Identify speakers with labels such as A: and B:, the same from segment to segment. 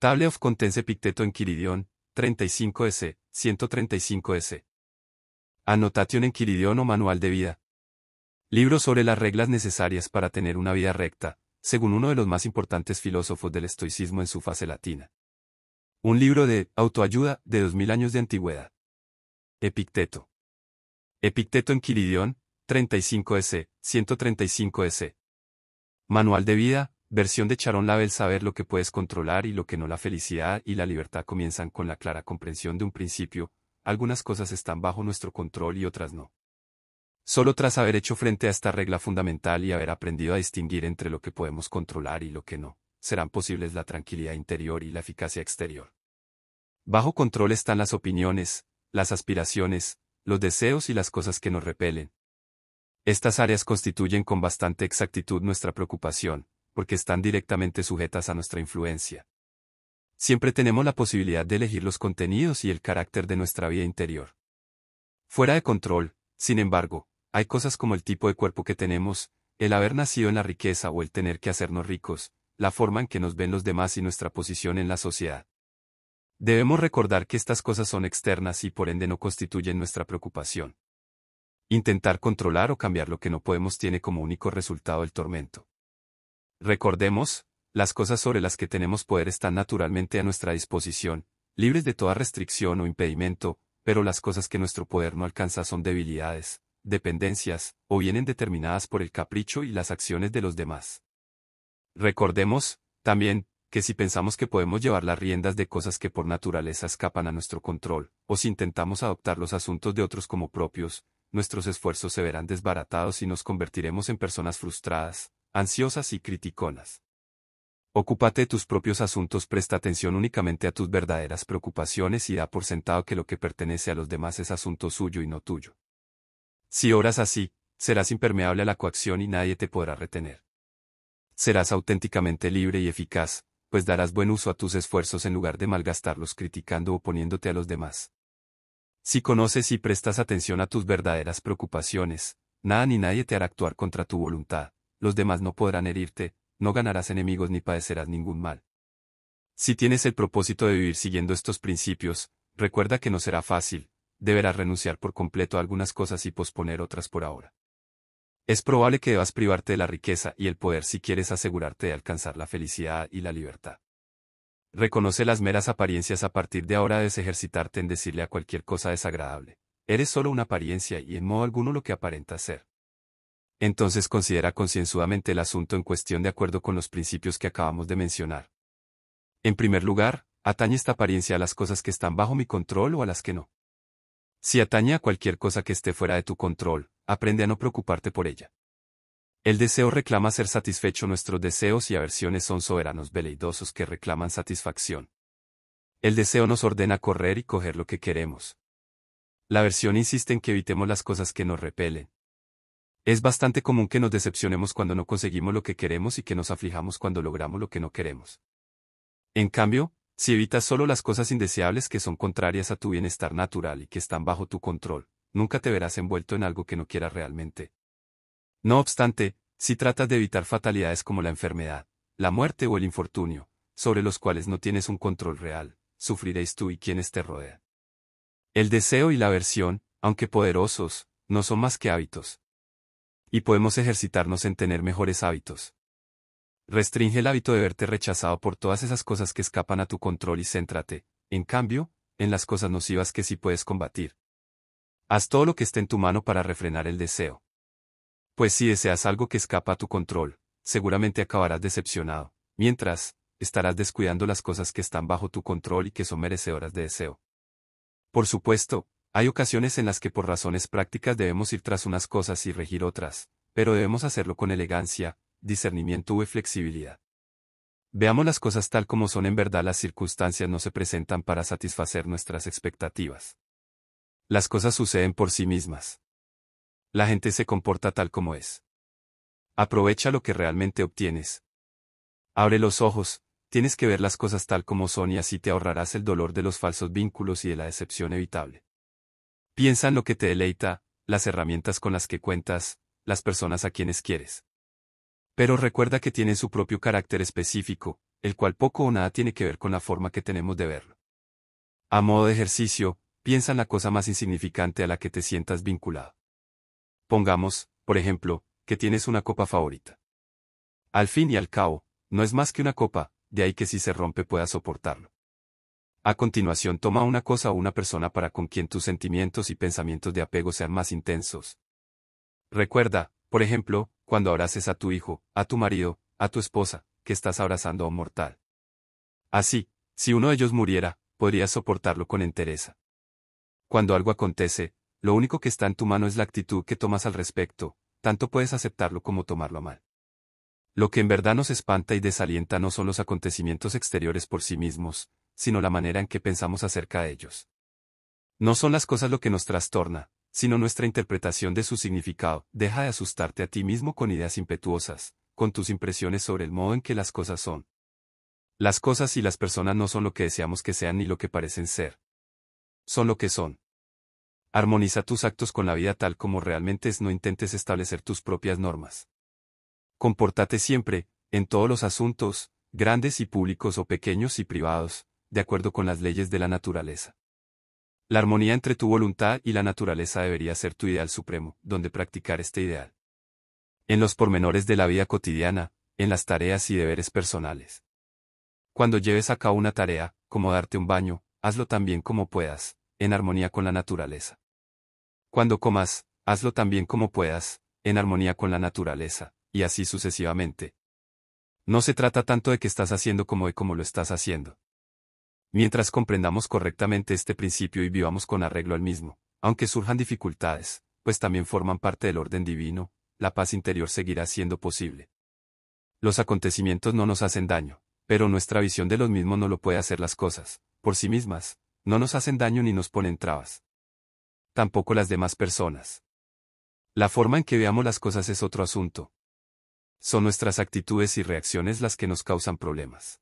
A: Table of Contents Epicteto en quiridión 35S, 135S. Annotation en Quiridión o Manual de Vida. Libro sobre las reglas necesarias para tener una vida recta, según uno de los más importantes filósofos del estoicismo en su fase latina. Un libro de autoayuda de 2000 años de antigüedad. Epicteto. Epicteto en Quiridión, 35S, 135S. Manual de vida, Versión de Charon Label saber lo que puedes controlar y lo que no. La felicidad y la libertad comienzan con la clara comprensión de un principio, algunas cosas están bajo nuestro control y otras no. Solo tras haber hecho frente a esta regla fundamental y haber aprendido a distinguir entre lo que podemos controlar y lo que no, serán posibles la tranquilidad interior y la eficacia exterior. Bajo control están las opiniones, las aspiraciones, los deseos y las cosas que nos repelen. Estas áreas constituyen con bastante exactitud nuestra preocupación, porque están directamente sujetas a nuestra influencia. Siempre tenemos la posibilidad de elegir los contenidos y el carácter de nuestra vida interior. Fuera de control, sin embargo, hay cosas como el tipo de cuerpo que tenemos, el haber nacido en la riqueza o el tener que hacernos ricos, la forma en que nos ven los demás y nuestra posición en la sociedad. Debemos recordar que estas cosas son externas y por ende no constituyen nuestra preocupación. Intentar controlar o cambiar lo que no podemos tiene como único resultado el tormento. Recordemos, las cosas sobre las que tenemos poder están naturalmente a nuestra disposición, libres de toda restricción o impedimento, pero las cosas que nuestro poder no alcanza son debilidades, dependencias, o vienen determinadas por el capricho y las acciones de los demás. Recordemos, también, que si pensamos que podemos llevar las riendas de cosas que por naturaleza escapan a nuestro control, o si intentamos adoptar los asuntos de otros como propios, nuestros esfuerzos se verán desbaratados y nos convertiremos en personas frustradas, ansiosas y criticonas. Ocúpate tus propios asuntos, presta atención únicamente a tus verdaderas preocupaciones y da por sentado que lo que pertenece a los demás es asunto suyo y no tuyo. Si oras así, serás impermeable a la coacción y nadie te podrá retener. Serás auténticamente libre y eficaz, pues darás buen uso a tus esfuerzos en lugar de malgastarlos criticando o poniéndote a los demás. Si conoces y prestas atención a tus verdaderas preocupaciones, nada ni nadie te hará actuar contra tu voluntad los demás no podrán herirte, no ganarás enemigos ni padecerás ningún mal. Si tienes el propósito de vivir siguiendo estos principios, recuerda que no será fácil, deberás renunciar por completo a algunas cosas y posponer otras por ahora. Es probable que debas privarte de la riqueza y el poder si quieres asegurarte de alcanzar la felicidad y la libertad. Reconoce las meras apariencias a partir de ahora debes ejercitarte en decirle a cualquier cosa desagradable. Eres solo una apariencia y en modo alguno lo que aparenta ser entonces considera concienzudamente el asunto en cuestión de acuerdo con los principios que acabamos de mencionar. En primer lugar, atañe esta apariencia a las cosas que están bajo mi control o a las que no. Si atañe a cualquier cosa que esté fuera de tu control, aprende a no preocuparte por ella. El deseo reclama ser satisfecho nuestros deseos y aversiones son soberanos veleidosos que reclaman satisfacción. El deseo nos ordena correr y coger lo que queremos. La aversión insiste en que evitemos las cosas que nos repelen, es bastante común que nos decepcionemos cuando no conseguimos lo que queremos y que nos aflijamos cuando logramos lo que no queremos. En cambio, si evitas solo las cosas indeseables que son contrarias a tu bienestar natural y que están bajo tu control, nunca te verás envuelto en algo que no quieras realmente. No obstante, si tratas de evitar fatalidades como la enfermedad, la muerte o el infortunio, sobre los cuales no tienes un control real, sufriréis tú y quienes te rodean. El deseo y la aversión, aunque poderosos, no son más que hábitos, y podemos ejercitarnos en tener mejores hábitos. Restringe el hábito de verte rechazado por todas esas cosas que escapan a tu control y céntrate, en cambio, en las cosas nocivas que sí puedes combatir. Haz todo lo que esté en tu mano para refrenar el deseo. Pues si deseas algo que escapa a tu control, seguramente acabarás decepcionado, mientras, estarás descuidando las cosas que están bajo tu control y que son merecedoras de deseo. Por supuesto, hay ocasiones en las que por razones prácticas debemos ir tras unas cosas y regir otras, pero debemos hacerlo con elegancia, discernimiento y flexibilidad. Veamos las cosas tal como son en verdad las circunstancias no se presentan para satisfacer nuestras expectativas. Las cosas suceden por sí mismas. La gente se comporta tal como es. Aprovecha lo que realmente obtienes. Abre los ojos, tienes que ver las cosas tal como son y así te ahorrarás el dolor de los falsos vínculos y de la decepción evitable. Piensa en lo que te deleita, las herramientas con las que cuentas, las personas a quienes quieres. Pero recuerda que tienen su propio carácter específico, el cual poco o nada tiene que ver con la forma que tenemos de verlo. A modo de ejercicio, piensa en la cosa más insignificante a la que te sientas vinculado. Pongamos, por ejemplo, que tienes una copa favorita. Al fin y al cabo, no es más que una copa, de ahí que si se rompe puedas soportarlo. A continuación toma una cosa o una persona para con quien tus sentimientos y pensamientos de apego sean más intensos. Recuerda, por ejemplo, cuando abraces a tu hijo, a tu marido, a tu esposa, que estás abrazando a un mortal. Así, si uno de ellos muriera, podrías soportarlo con entereza. Cuando algo acontece, lo único que está en tu mano es la actitud que tomas al respecto, tanto puedes aceptarlo como tomarlo a mal. Lo que en verdad nos espanta y desalienta no son los acontecimientos exteriores por sí mismos, sino la manera en que pensamos acerca de ellos. No son las cosas lo que nos trastorna, sino nuestra interpretación de su significado. Deja de asustarte a ti mismo con ideas impetuosas, con tus impresiones sobre el modo en que las cosas son. Las cosas y las personas no son lo que deseamos que sean ni lo que parecen ser. Son lo que son. Armoniza tus actos con la vida tal como realmente es, no intentes establecer tus propias normas. Comportate siempre, en todos los asuntos, grandes y públicos o pequeños y privados, de acuerdo con las leyes de la naturaleza. La armonía entre tu voluntad y la naturaleza debería ser tu ideal supremo, donde practicar este ideal. En los pormenores de la vida cotidiana, en las tareas y deberes personales. Cuando lleves a cabo una tarea, como darte un baño, hazlo también como puedas, en armonía con la naturaleza. Cuando comas, hazlo también como puedas, en armonía con la naturaleza, y así sucesivamente. No se trata tanto de que estás haciendo como de cómo lo estás haciendo. Mientras comprendamos correctamente este principio y vivamos con arreglo al mismo, aunque surjan dificultades, pues también forman parte del orden divino, la paz interior seguirá siendo posible. Los acontecimientos no nos hacen daño, pero nuestra visión de los mismos no lo puede hacer las cosas, por sí mismas, no nos hacen daño ni nos ponen trabas. Tampoco las demás personas. La forma en que veamos las cosas es otro asunto. Son nuestras actitudes y reacciones las que nos causan problemas.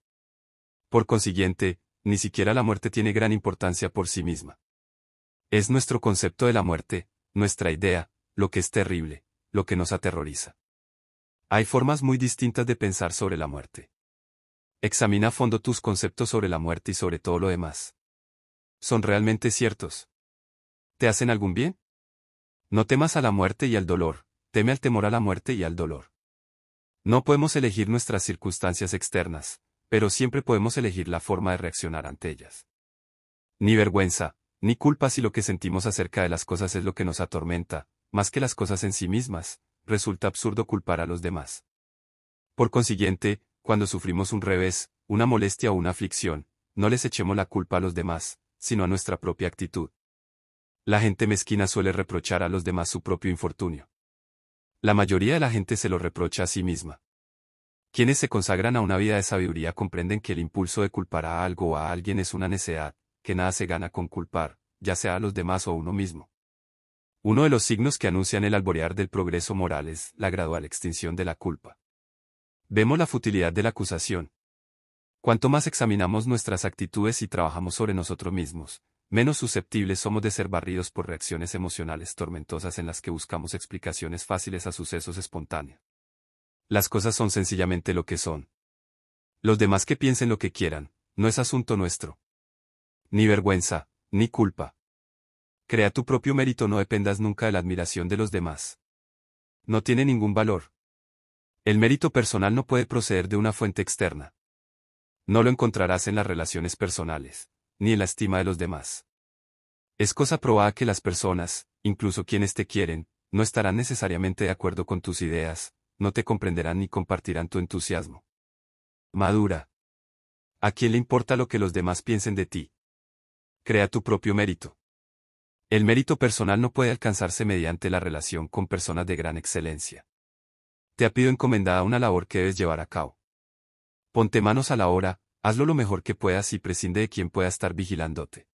A: Por consiguiente, ni siquiera la muerte tiene gran importancia por sí misma. Es nuestro concepto de la muerte, nuestra idea, lo que es terrible, lo que nos aterroriza. Hay formas muy distintas de pensar sobre la muerte. Examina a fondo tus conceptos sobre la muerte y sobre todo lo demás. ¿Son realmente ciertos? ¿Te hacen algún bien? No temas a la muerte y al dolor, teme al temor a la muerte y al dolor. No podemos elegir nuestras circunstancias externas, pero siempre podemos elegir la forma de reaccionar ante ellas. Ni vergüenza, ni culpa si lo que sentimos acerca de las cosas es lo que nos atormenta, más que las cosas en sí mismas, resulta absurdo culpar a los demás. Por consiguiente, cuando sufrimos un revés, una molestia o una aflicción, no les echemos la culpa a los demás, sino a nuestra propia actitud. La gente mezquina suele reprochar a los demás su propio infortunio. La mayoría de la gente se lo reprocha a sí misma. Quienes se consagran a una vida de sabiduría comprenden que el impulso de culpar a algo o a alguien es una necedad, que nada se gana con culpar, ya sea a los demás o a uno mismo. Uno de los signos que anuncian el alborear del progreso moral es la gradual extinción de la culpa. Vemos la futilidad de la acusación. Cuanto más examinamos nuestras actitudes y trabajamos sobre nosotros mismos, menos susceptibles somos de ser barridos por reacciones emocionales tormentosas en las que buscamos explicaciones fáciles a sucesos espontáneos las cosas son sencillamente lo que son. Los demás que piensen lo que quieran, no es asunto nuestro. Ni vergüenza, ni culpa. Crea tu propio mérito, no dependas nunca de la admiración de los demás. No tiene ningún valor. El mérito personal no puede proceder de una fuente externa. No lo encontrarás en las relaciones personales, ni en la estima de los demás. Es cosa probada que las personas, incluso quienes te quieren, no estarán necesariamente de acuerdo con tus ideas, no te comprenderán ni compartirán tu entusiasmo. Madura. ¿A quién le importa lo que los demás piensen de ti? Crea tu propio mérito. El mérito personal no puede alcanzarse mediante la relación con personas de gran excelencia. Te ha pido encomendada una labor que debes llevar a cabo. Ponte manos a la obra, hazlo lo mejor que puedas y prescinde de quien pueda estar vigilándote.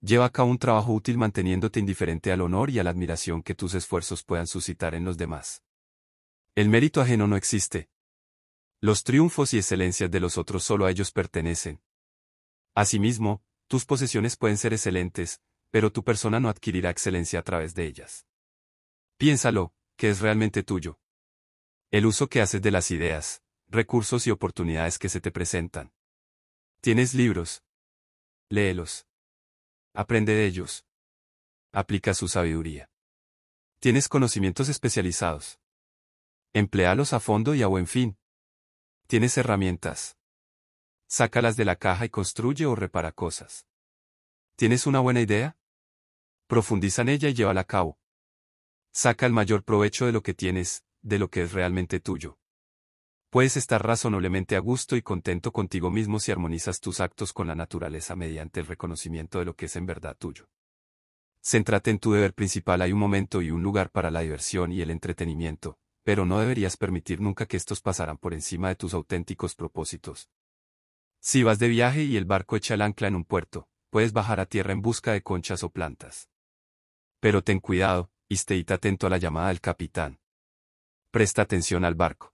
A: Lleva a cabo un trabajo útil manteniéndote indiferente al honor y a la admiración que tus esfuerzos puedan suscitar en los demás. El mérito ajeno no existe. Los triunfos y excelencias de los otros solo a ellos pertenecen. Asimismo, tus posesiones pueden ser excelentes, pero tu persona no adquirirá excelencia a través de ellas. Piénsalo, que es realmente tuyo. El uso que haces de las ideas, recursos y oportunidades que se te presentan. Tienes libros. Léelos. Aprende de ellos. Aplica su sabiduría. Tienes conocimientos especializados. Emplealos a fondo y a buen fin. Tienes herramientas. Sácalas de la caja y construye o repara cosas. ¿Tienes una buena idea? Profundiza en ella y llévala a cabo. Saca el mayor provecho de lo que tienes, de lo que es realmente tuyo. Puedes estar razonablemente a gusto y contento contigo mismo si armonizas tus actos con la naturaleza mediante el reconocimiento de lo que es en verdad tuyo. Céntrate en tu deber principal, hay un momento y un lugar para la diversión y el entretenimiento, pero no deberías permitir nunca que estos pasaran por encima de tus auténticos propósitos. Si vas de viaje y el barco echa el ancla en un puerto, puedes bajar a tierra en busca de conchas o plantas. Pero ten cuidado, y esté atento a la llamada del capitán. Presta atención al barco.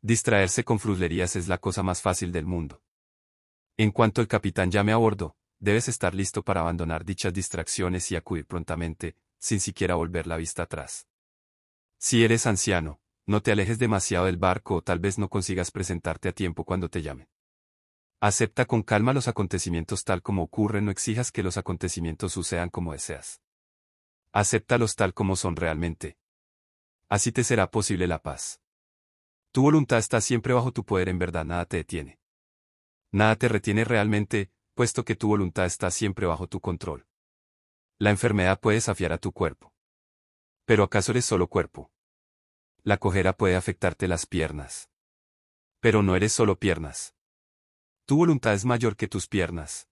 A: Distraerse con fruslerías es la cosa más fácil del mundo. En cuanto el capitán llame a bordo, debes estar listo para abandonar dichas distracciones y acudir prontamente, sin siquiera volver la vista atrás. Si eres anciano, no te alejes demasiado del barco o tal vez no consigas presentarte a tiempo cuando te llamen. Acepta con calma los acontecimientos tal como ocurren, no exijas que los acontecimientos sucedan como deseas. Acéptalos tal como son realmente. Así te será posible la paz. Tu voluntad está siempre bajo tu poder, en verdad nada te detiene. Nada te retiene realmente, puesto que tu voluntad está siempre bajo tu control. La enfermedad puede desafiar a tu cuerpo. Pero acaso eres solo cuerpo. La cojera puede afectarte las piernas. Pero no eres solo piernas. Tu voluntad es mayor que tus piernas.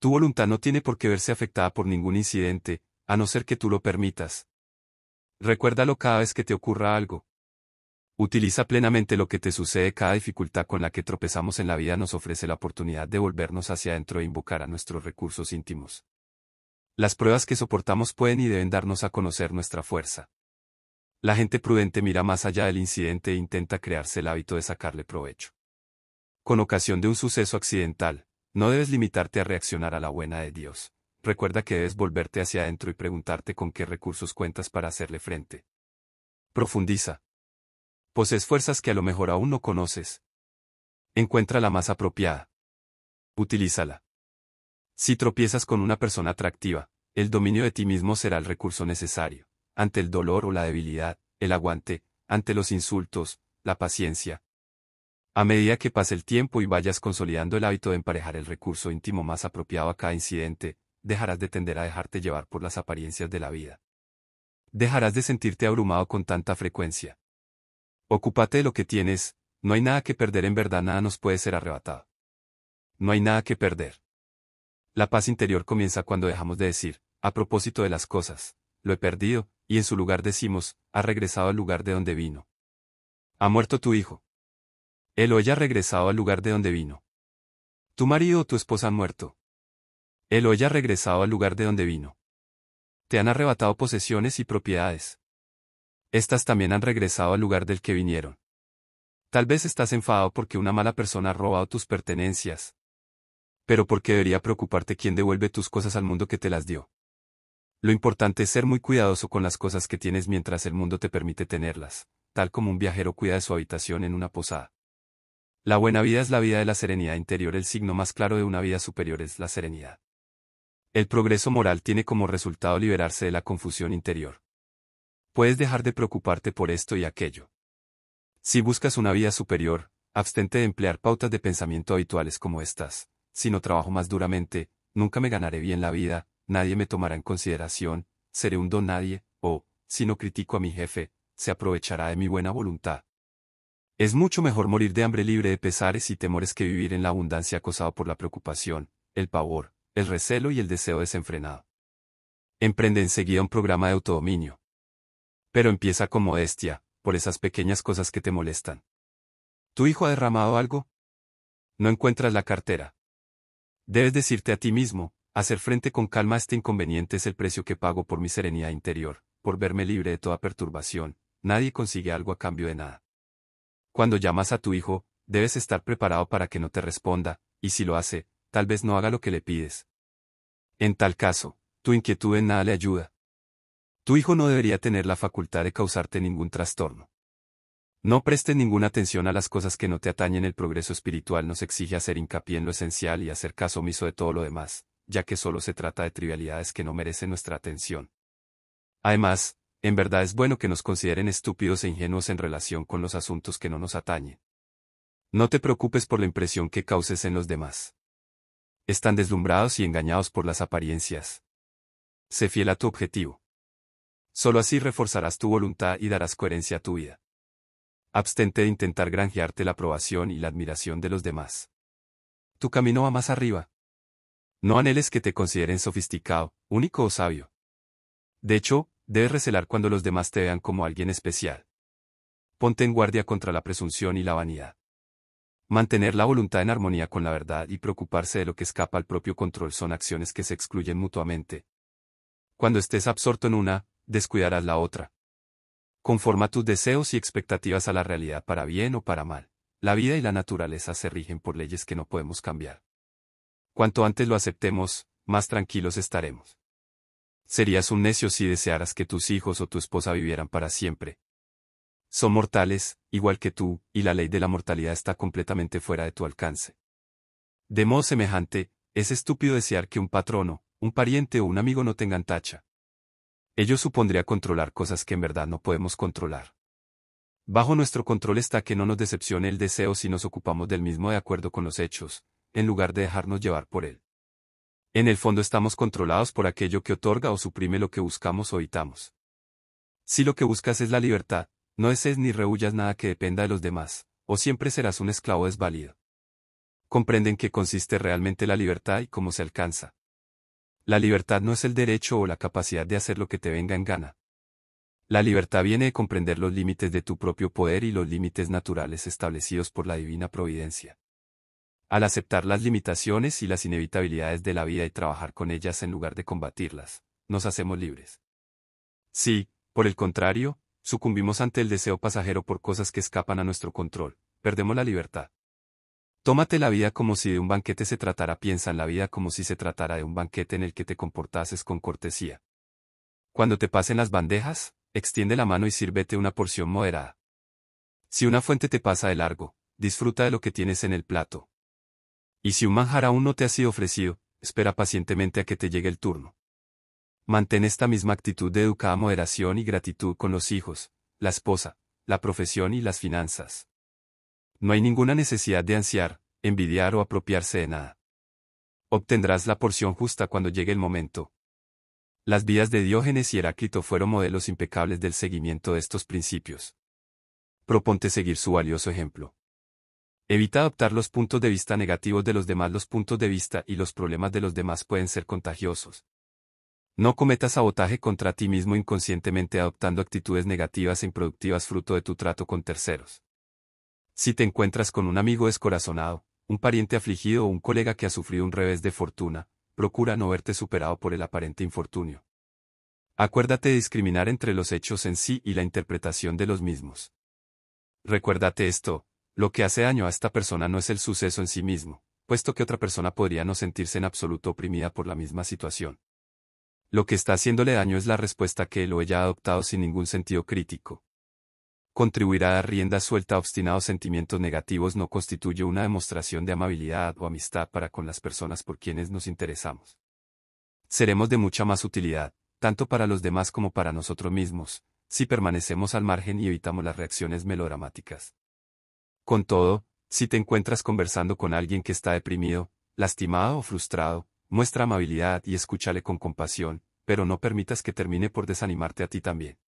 A: Tu voluntad no tiene por qué verse afectada por ningún incidente, a no ser que tú lo permitas. Recuérdalo cada vez que te ocurra algo. Utiliza plenamente lo que te sucede. Cada dificultad con la que tropezamos en la vida nos ofrece la oportunidad de volvernos hacia adentro e invocar a nuestros recursos íntimos. Las pruebas que soportamos pueden y deben darnos a conocer nuestra fuerza. La gente prudente mira más allá del incidente e intenta crearse el hábito de sacarle provecho. Con ocasión de un suceso accidental, no debes limitarte a reaccionar a la buena de Dios. Recuerda que debes volverte hacia adentro y preguntarte con qué recursos cuentas para hacerle frente. Profundiza. Posees fuerzas que a lo mejor aún no conoces. Encuentra la más apropiada. Utilízala. Si tropiezas con una persona atractiva, el dominio de ti mismo será el recurso necesario. Ante el dolor o la debilidad, el aguante, ante los insultos, la paciencia. A medida que pase el tiempo y vayas consolidando el hábito de emparejar el recurso íntimo más apropiado a cada incidente, dejarás de tender a dejarte llevar por las apariencias de la vida. Dejarás de sentirte abrumado con tanta frecuencia. Ocúpate de lo que tienes, no hay nada que perder en verdad, nada nos puede ser arrebatado. No hay nada que perder. La paz interior comienza cuando dejamos de decir, a propósito de las cosas, lo he perdido, y en su lugar decimos, ha regresado al lugar de donde vino. Ha muerto tu hijo. Él o ella ha regresado al lugar de donde vino. Tu marido o tu esposa han muerto. Él o ella ha regresado al lugar de donde vino. Te han arrebatado posesiones y propiedades. Estas también han regresado al lugar del que vinieron. Tal vez estás enfadado porque una mala persona ha robado tus pertenencias, pero ¿por qué debería preocuparte quién devuelve tus cosas al mundo que te las dio? Lo importante es ser muy cuidadoso con las cosas que tienes mientras el mundo te permite tenerlas, tal como un viajero cuida de su habitación en una posada. La buena vida es la vida de la serenidad interior, el signo más claro de una vida superior es la serenidad. El progreso moral tiene como resultado liberarse de la confusión interior. Puedes dejar de preocuparte por esto y aquello. Si buscas una vida superior, abstente de emplear pautas de pensamiento habituales como estas, si no trabajo más duramente, nunca me ganaré bien la vida, nadie me tomará en consideración, seré un don nadie, o, si no critico a mi jefe, se aprovechará de mi buena voluntad. Es mucho mejor morir de hambre libre de pesares y temores que vivir en la abundancia acosado por la preocupación, el pavor, el recelo y el deseo desenfrenado. Emprende enseguida un programa de autodominio. Pero empieza con modestia, por esas pequeñas cosas que te molestan. ¿Tu hijo ha derramado algo? No encuentras la cartera. Debes decirte a ti mismo, hacer frente con calma a este inconveniente es el precio que pago por mi serenidad interior, por verme libre de toda perturbación, nadie consigue algo a cambio de nada. Cuando llamas a tu hijo, debes estar preparado para que no te responda, y si lo hace, tal vez no haga lo que le pides. En tal caso, tu inquietud en nada le ayuda. Tu hijo no debería tener la facultad de causarte ningún trastorno. No preste ninguna atención a las cosas que no te atañen. El progreso espiritual nos exige hacer hincapié en lo esencial y hacer caso omiso de todo lo demás, ya que solo se trata de trivialidades que no merecen nuestra atención. Además, en verdad es bueno que nos consideren estúpidos e ingenuos en relación con los asuntos que no nos atañen. No te preocupes por la impresión que causes en los demás. Están deslumbrados y engañados por las apariencias. Sé fiel a tu objetivo. Solo así reforzarás tu voluntad y darás coherencia a tu vida abstente de intentar granjearte la aprobación y la admiración de los demás. Tu camino va más arriba. No anheles que te consideren sofisticado, único o sabio. De hecho, debes recelar cuando los demás te vean como alguien especial. Ponte en guardia contra la presunción y la vanidad. Mantener la voluntad en armonía con la verdad y preocuparse de lo que escapa al propio control son acciones que se excluyen mutuamente. Cuando estés absorto en una, descuidarás la otra. Conforma tus deseos y expectativas a la realidad para bien o para mal. La vida y la naturaleza se rigen por leyes que no podemos cambiar. Cuanto antes lo aceptemos, más tranquilos estaremos. Serías un necio si desearas que tus hijos o tu esposa vivieran para siempre. Son mortales, igual que tú, y la ley de la mortalidad está completamente fuera de tu alcance. De modo semejante, es estúpido desear que un patrono, un pariente o un amigo no tengan tacha. Ello supondría controlar cosas que en verdad no podemos controlar. Bajo nuestro control está que no nos decepcione el deseo si nos ocupamos del mismo de acuerdo con los hechos, en lugar de dejarnos llevar por él. En el fondo estamos controlados por aquello que otorga o suprime lo que buscamos o evitamos. Si lo que buscas es la libertad, no desees ni rehuyas nada que dependa de los demás, o siempre serás un esclavo desvalido. Comprenden qué consiste realmente la libertad y cómo se alcanza. La libertad no es el derecho o la capacidad de hacer lo que te venga en gana. La libertad viene de comprender los límites de tu propio poder y los límites naturales establecidos por la divina providencia. Al aceptar las limitaciones y las inevitabilidades de la vida y trabajar con ellas en lugar de combatirlas, nos hacemos libres. Si, por el contrario, sucumbimos ante el deseo pasajero por cosas que escapan a nuestro control, perdemos la libertad. Tómate la vida como si de un banquete se tratara, piensa en la vida como si se tratara de un banquete en el que te comportases con cortesía. Cuando te pasen las bandejas, extiende la mano y sírvete una porción moderada. Si una fuente te pasa de largo, disfruta de lo que tienes en el plato. Y si un manjar aún no te ha sido ofrecido, espera pacientemente a que te llegue el turno. Mantén esta misma actitud de educada moderación y gratitud con los hijos, la esposa, la profesión y las finanzas. No hay ninguna necesidad de ansiar, envidiar o apropiarse de nada. Obtendrás la porción justa cuando llegue el momento. Las vidas de Diógenes y Heráclito fueron modelos impecables del seguimiento de estos principios. Proponte seguir su valioso ejemplo. Evita adoptar los puntos de vista negativos de los demás. Los puntos de vista y los problemas de los demás pueden ser contagiosos. No cometas sabotaje contra ti mismo inconscientemente adoptando actitudes negativas e improductivas fruto de tu trato con terceros. Si te encuentras con un amigo descorazonado, un pariente afligido o un colega que ha sufrido un revés de fortuna, procura no verte superado por el aparente infortunio. Acuérdate de discriminar entre los hechos en sí y la interpretación de los mismos. Recuérdate esto, lo que hace daño a esta persona no es el suceso en sí mismo, puesto que otra persona podría no sentirse en absoluto oprimida por la misma situación. Lo que está haciéndole daño es la respuesta que él o ella ha adoptado sin ningún sentido crítico, contribuirá a rienda suelta a obstinados sentimientos negativos no constituye una demostración de amabilidad o amistad para con las personas por quienes nos interesamos. Seremos de mucha más utilidad, tanto para los demás como para nosotros mismos, si permanecemos al margen y evitamos las reacciones melodramáticas. Con todo, si te encuentras conversando con alguien que está deprimido, lastimado o frustrado, muestra amabilidad y escúchale con compasión, pero no permitas que termine por desanimarte a ti también.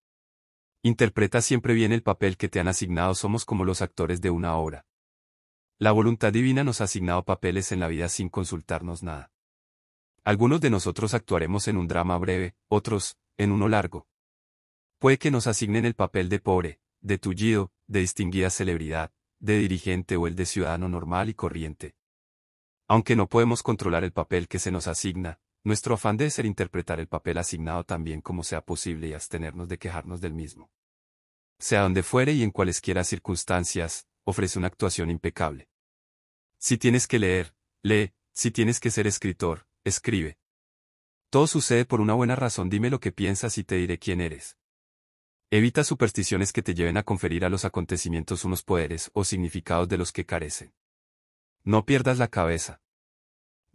A: Interpreta siempre bien el papel que te han asignado, somos como los actores de una obra. La voluntad divina nos ha asignado papeles en la vida sin consultarnos nada. Algunos de nosotros actuaremos en un drama breve, otros, en uno largo. Puede que nos asignen el papel de pobre, de tullido, de distinguida celebridad, de dirigente o el de ciudadano normal y corriente. Aunque no podemos controlar el papel que se nos asigna, nuestro afán debe ser interpretar el papel asignado tan bien como sea posible y abstenernos de quejarnos del mismo. Sea donde fuere y en cualesquiera circunstancias, ofrece una actuación impecable. Si tienes que leer, lee, si tienes que ser escritor, escribe. Todo sucede por una buena razón, dime lo que piensas y te diré quién eres. Evita supersticiones que te lleven a conferir a los acontecimientos unos poderes o significados de los que carecen. No pierdas la cabeza.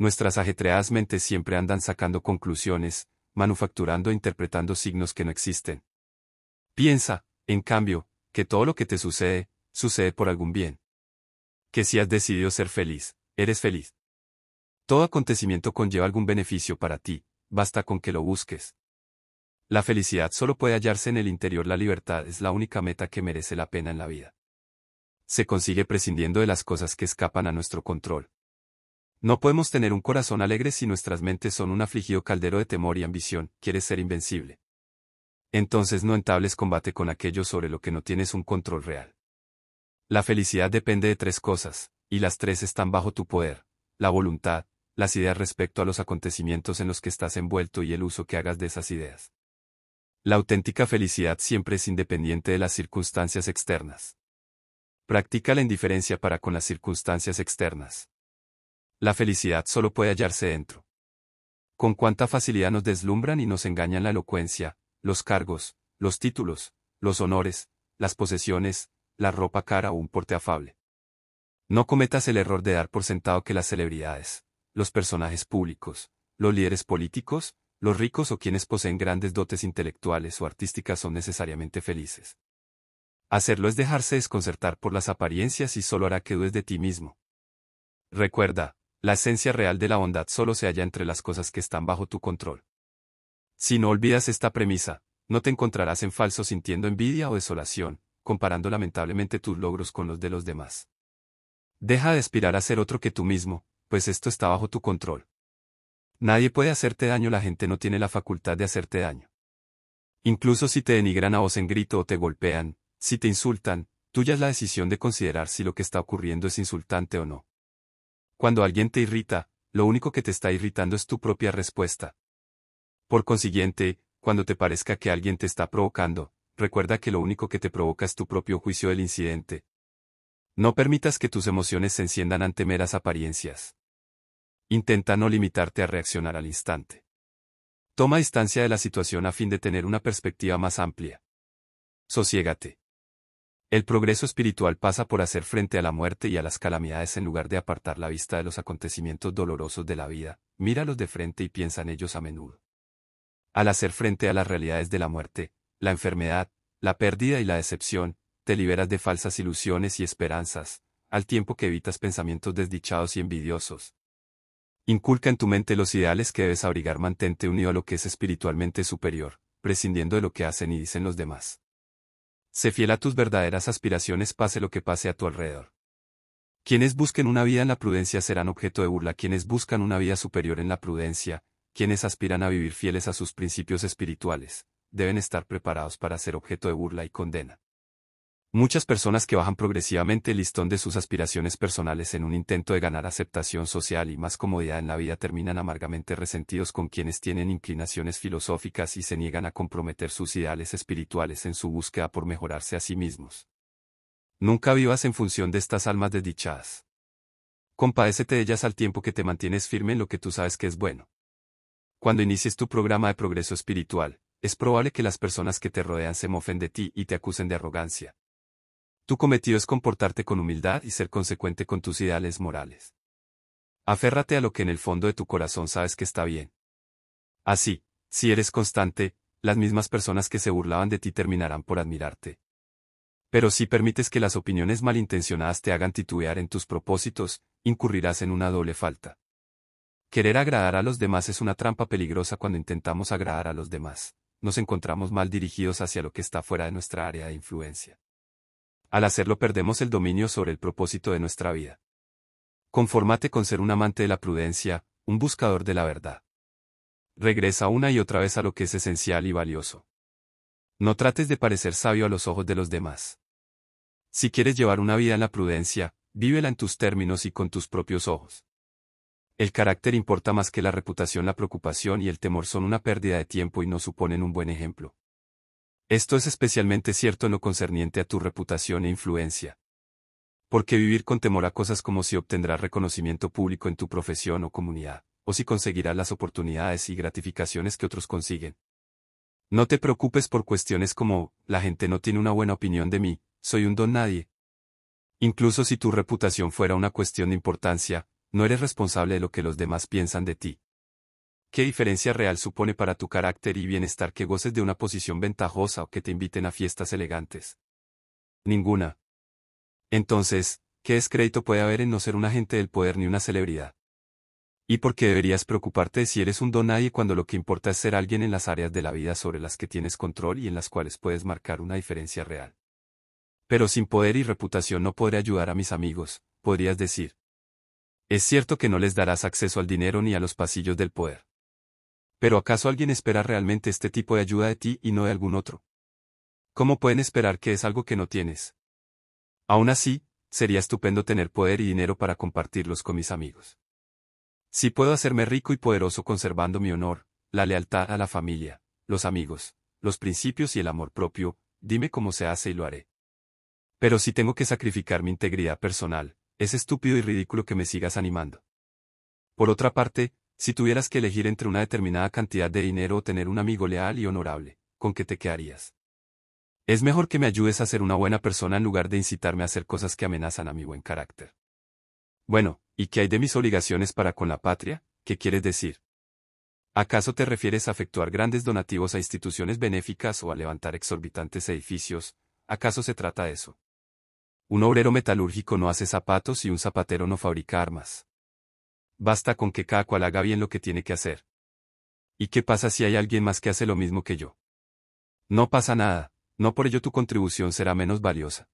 A: Nuestras ajetreadas mentes siempre andan sacando conclusiones, manufacturando e interpretando signos que no existen. Piensa, en cambio, que todo lo que te sucede, sucede por algún bien. Que si has decidido ser feliz, eres feliz. Todo acontecimiento conlleva algún beneficio para ti, basta con que lo busques. La felicidad solo puede hallarse en el interior, la libertad es la única meta que merece la pena en la vida. Se consigue prescindiendo de las cosas que escapan a nuestro control. No podemos tener un corazón alegre si nuestras mentes son un afligido caldero de temor y ambición, quieres ser invencible. Entonces no entables combate con aquello sobre lo que no tienes un control real. La felicidad depende de tres cosas, y las tres están bajo tu poder, la voluntad, las ideas respecto a los acontecimientos en los que estás envuelto y el uso que hagas de esas ideas. La auténtica felicidad siempre es independiente de las circunstancias externas. Practica la indiferencia para con las circunstancias externas. La felicidad solo puede hallarse dentro. Con cuánta facilidad nos deslumbran y nos engañan la elocuencia, los cargos, los títulos, los honores, las posesiones, la ropa cara o un porte afable. No cometas el error de dar por sentado que las celebridades, los personajes públicos, los líderes políticos, los ricos o quienes poseen grandes dotes intelectuales o artísticas son necesariamente felices. Hacerlo es dejarse desconcertar por las apariencias y solo hará que dudes de ti mismo. Recuerda, la esencia real de la bondad solo se halla entre las cosas que están bajo tu control. Si no olvidas esta premisa, no te encontrarás en falso sintiendo envidia o desolación, comparando lamentablemente tus logros con los de los demás. Deja de aspirar a ser otro que tú mismo, pues esto está bajo tu control. Nadie puede hacerte daño, la gente no tiene la facultad de hacerte daño. Incluso si te denigran a voz en grito o te golpean, si te insultan, tuya es la decisión de considerar si lo que está ocurriendo es insultante o no. Cuando alguien te irrita, lo único que te está irritando es tu propia respuesta. Por consiguiente, cuando te parezca que alguien te está provocando, recuerda que lo único que te provoca es tu propio juicio del incidente. No permitas que tus emociones se enciendan ante meras apariencias. Intenta no limitarte a reaccionar al instante. Toma distancia de la situación a fin de tener una perspectiva más amplia. Sosiégate. El progreso espiritual pasa por hacer frente a la muerte y a las calamidades en lugar de apartar la vista de los acontecimientos dolorosos de la vida, míralos de frente y piensa en ellos a menudo. Al hacer frente a las realidades de la muerte, la enfermedad, la pérdida y la decepción, te liberas de falsas ilusiones y esperanzas, al tiempo que evitas pensamientos desdichados y envidiosos. Inculca en tu mente los ideales que debes abrigar, mantente unido a lo que es espiritualmente superior, prescindiendo de lo que hacen y dicen los demás. Sé fiel a tus verdaderas aspiraciones pase lo que pase a tu alrededor. Quienes busquen una vida en la prudencia serán objeto de burla, quienes buscan una vida superior en la prudencia, quienes aspiran a vivir fieles a sus principios espirituales, deben estar preparados para ser objeto de burla y condena. Muchas personas que bajan progresivamente el listón de sus aspiraciones personales en un intento de ganar aceptación social y más comodidad en la vida terminan amargamente resentidos con quienes tienen inclinaciones filosóficas y se niegan a comprometer sus ideales espirituales en su búsqueda por mejorarse a sí mismos. Nunca vivas en función de estas almas desdichadas. Compadécete de ellas al tiempo que te mantienes firme en lo que tú sabes que es bueno. Cuando inicies tu programa de progreso espiritual, es probable que las personas que te rodean se mofen de ti y te acusen de arrogancia, tu cometido es comportarte con humildad y ser consecuente con tus ideales morales. Aférrate a lo que en el fondo de tu corazón sabes que está bien. Así, si eres constante, las mismas personas que se burlaban de ti terminarán por admirarte. Pero si permites que las opiniones malintencionadas te hagan titubear en tus propósitos, incurrirás en una doble falta. Querer agradar a los demás es una trampa peligrosa cuando intentamos agradar a los demás. Nos encontramos mal dirigidos hacia lo que está fuera de nuestra área de influencia. Al hacerlo perdemos el dominio sobre el propósito de nuestra vida. Confórmate con ser un amante de la prudencia, un buscador de la verdad. Regresa una y otra vez a lo que es esencial y valioso. No trates de parecer sabio a los ojos de los demás. Si quieres llevar una vida en la prudencia, vívela en tus términos y con tus propios ojos. El carácter importa más que la reputación, la preocupación y el temor son una pérdida de tiempo y no suponen un buen ejemplo. Esto es especialmente cierto en lo concerniente a tu reputación e influencia. Porque vivir con temor a cosas como si obtendrás reconocimiento público en tu profesión o comunidad, o si conseguirás las oportunidades y gratificaciones que otros consiguen. No te preocupes por cuestiones como, la gente no tiene una buena opinión de mí, soy un don nadie. Incluso si tu reputación fuera una cuestión de importancia, no eres responsable de lo que los demás piensan de ti. ¿Qué diferencia real supone para tu carácter y bienestar que goces de una posición ventajosa o que te inviten a fiestas elegantes? Ninguna. Entonces, ¿qué descrédito puede haber en no ser un agente del poder ni una celebridad? ¿Y por qué deberías preocuparte si eres un don nadie cuando lo que importa es ser alguien en las áreas de la vida sobre las que tienes control y en las cuales puedes marcar una diferencia real? Pero sin poder y reputación no podré ayudar a mis amigos, podrías decir. Es cierto que no les darás acceso al dinero ni a los pasillos del poder pero ¿acaso alguien espera realmente este tipo de ayuda de ti y no de algún otro? ¿Cómo pueden esperar que es algo que no tienes? Aún así, sería estupendo tener poder y dinero para compartirlos con mis amigos. Si puedo hacerme rico y poderoso conservando mi honor, la lealtad a la familia, los amigos, los principios y el amor propio, dime cómo se hace y lo haré. Pero si tengo que sacrificar mi integridad personal, es estúpido y ridículo que me sigas animando. Por otra parte, si tuvieras que elegir entre una determinada cantidad de dinero o tener un amigo leal y honorable, ¿con qué te quedarías? Es mejor que me ayudes a ser una buena persona en lugar de incitarme a hacer cosas que amenazan a mi buen carácter. Bueno, ¿y qué hay de mis obligaciones para con la patria? ¿Qué quieres decir? ¿Acaso te refieres a efectuar grandes donativos a instituciones benéficas o a levantar exorbitantes edificios? ¿Acaso se trata de eso? Un obrero metalúrgico no hace zapatos y un zapatero no fabrica armas. Basta con que cada cual haga bien lo que tiene que hacer. ¿Y qué pasa si hay alguien más que hace lo mismo que yo? No pasa nada, no por ello tu contribución será menos valiosa.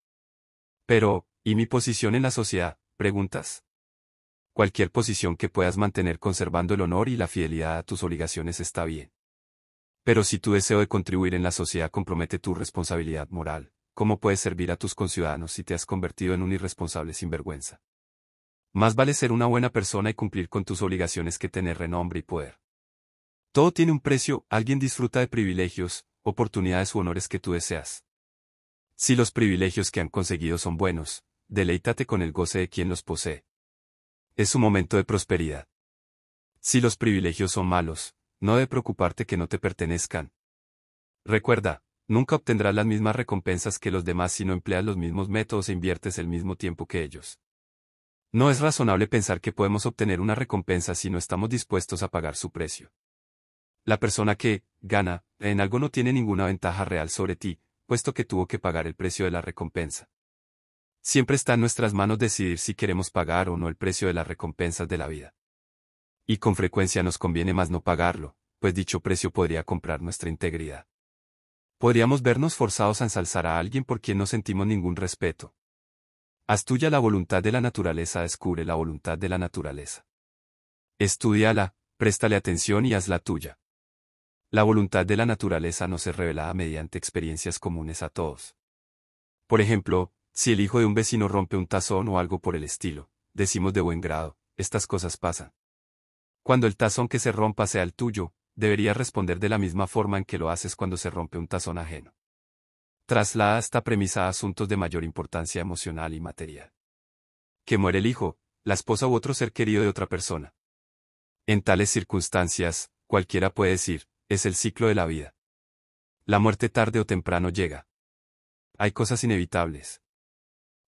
A: Pero, ¿y mi posición en la sociedad? Preguntas. Cualquier posición que puedas mantener conservando el honor y la fidelidad a tus obligaciones está bien. Pero si tu deseo de contribuir en la sociedad compromete tu responsabilidad moral, ¿cómo puedes servir a tus conciudadanos si te has convertido en un irresponsable sinvergüenza? Más vale ser una buena persona y cumplir con tus obligaciones que tener renombre y poder. Todo tiene un precio, alguien disfruta de privilegios, oportunidades u honores que tú deseas. Si los privilegios que han conseguido son buenos, deleítate con el goce de quien los posee. Es su momento de prosperidad. Si los privilegios son malos, no de preocuparte que no te pertenezcan. Recuerda, nunca obtendrás las mismas recompensas que los demás si no empleas los mismos métodos e inviertes el mismo tiempo que ellos. No es razonable pensar que podemos obtener una recompensa si no estamos dispuestos a pagar su precio. La persona que gana en algo no tiene ninguna ventaja real sobre ti, puesto que tuvo que pagar el precio de la recompensa. Siempre está en nuestras manos decidir si queremos pagar o no el precio de las recompensas de la vida. Y con frecuencia nos conviene más no pagarlo, pues dicho precio podría comprar nuestra integridad. Podríamos vernos forzados a ensalzar a alguien por quien no sentimos ningún respeto, Haz tuya la voluntad de la naturaleza, descubre la voluntad de la naturaleza. Estudiala, préstale atención y hazla tuya. La voluntad de la naturaleza no se revela mediante experiencias comunes a todos. Por ejemplo, si el hijo de un vecino rompe un tazón o algo por el estilo, decimos de buen grado, estas cosas pasan. Cuando el tazón que se rompa sea el tuyo, deberías responder de la misma forma en que lo haces cuando se rompe un tazón ajeno traslada esta premisa a asuntos de mayor importancia emocional y material. Que muere el hijo, la esposa u otro ser querido de otra persona. En tales circunstancias, cualquiera puede decir, es el ciclo de la vida. La muerte tarde o temprano llega. Hay cosas inevitables.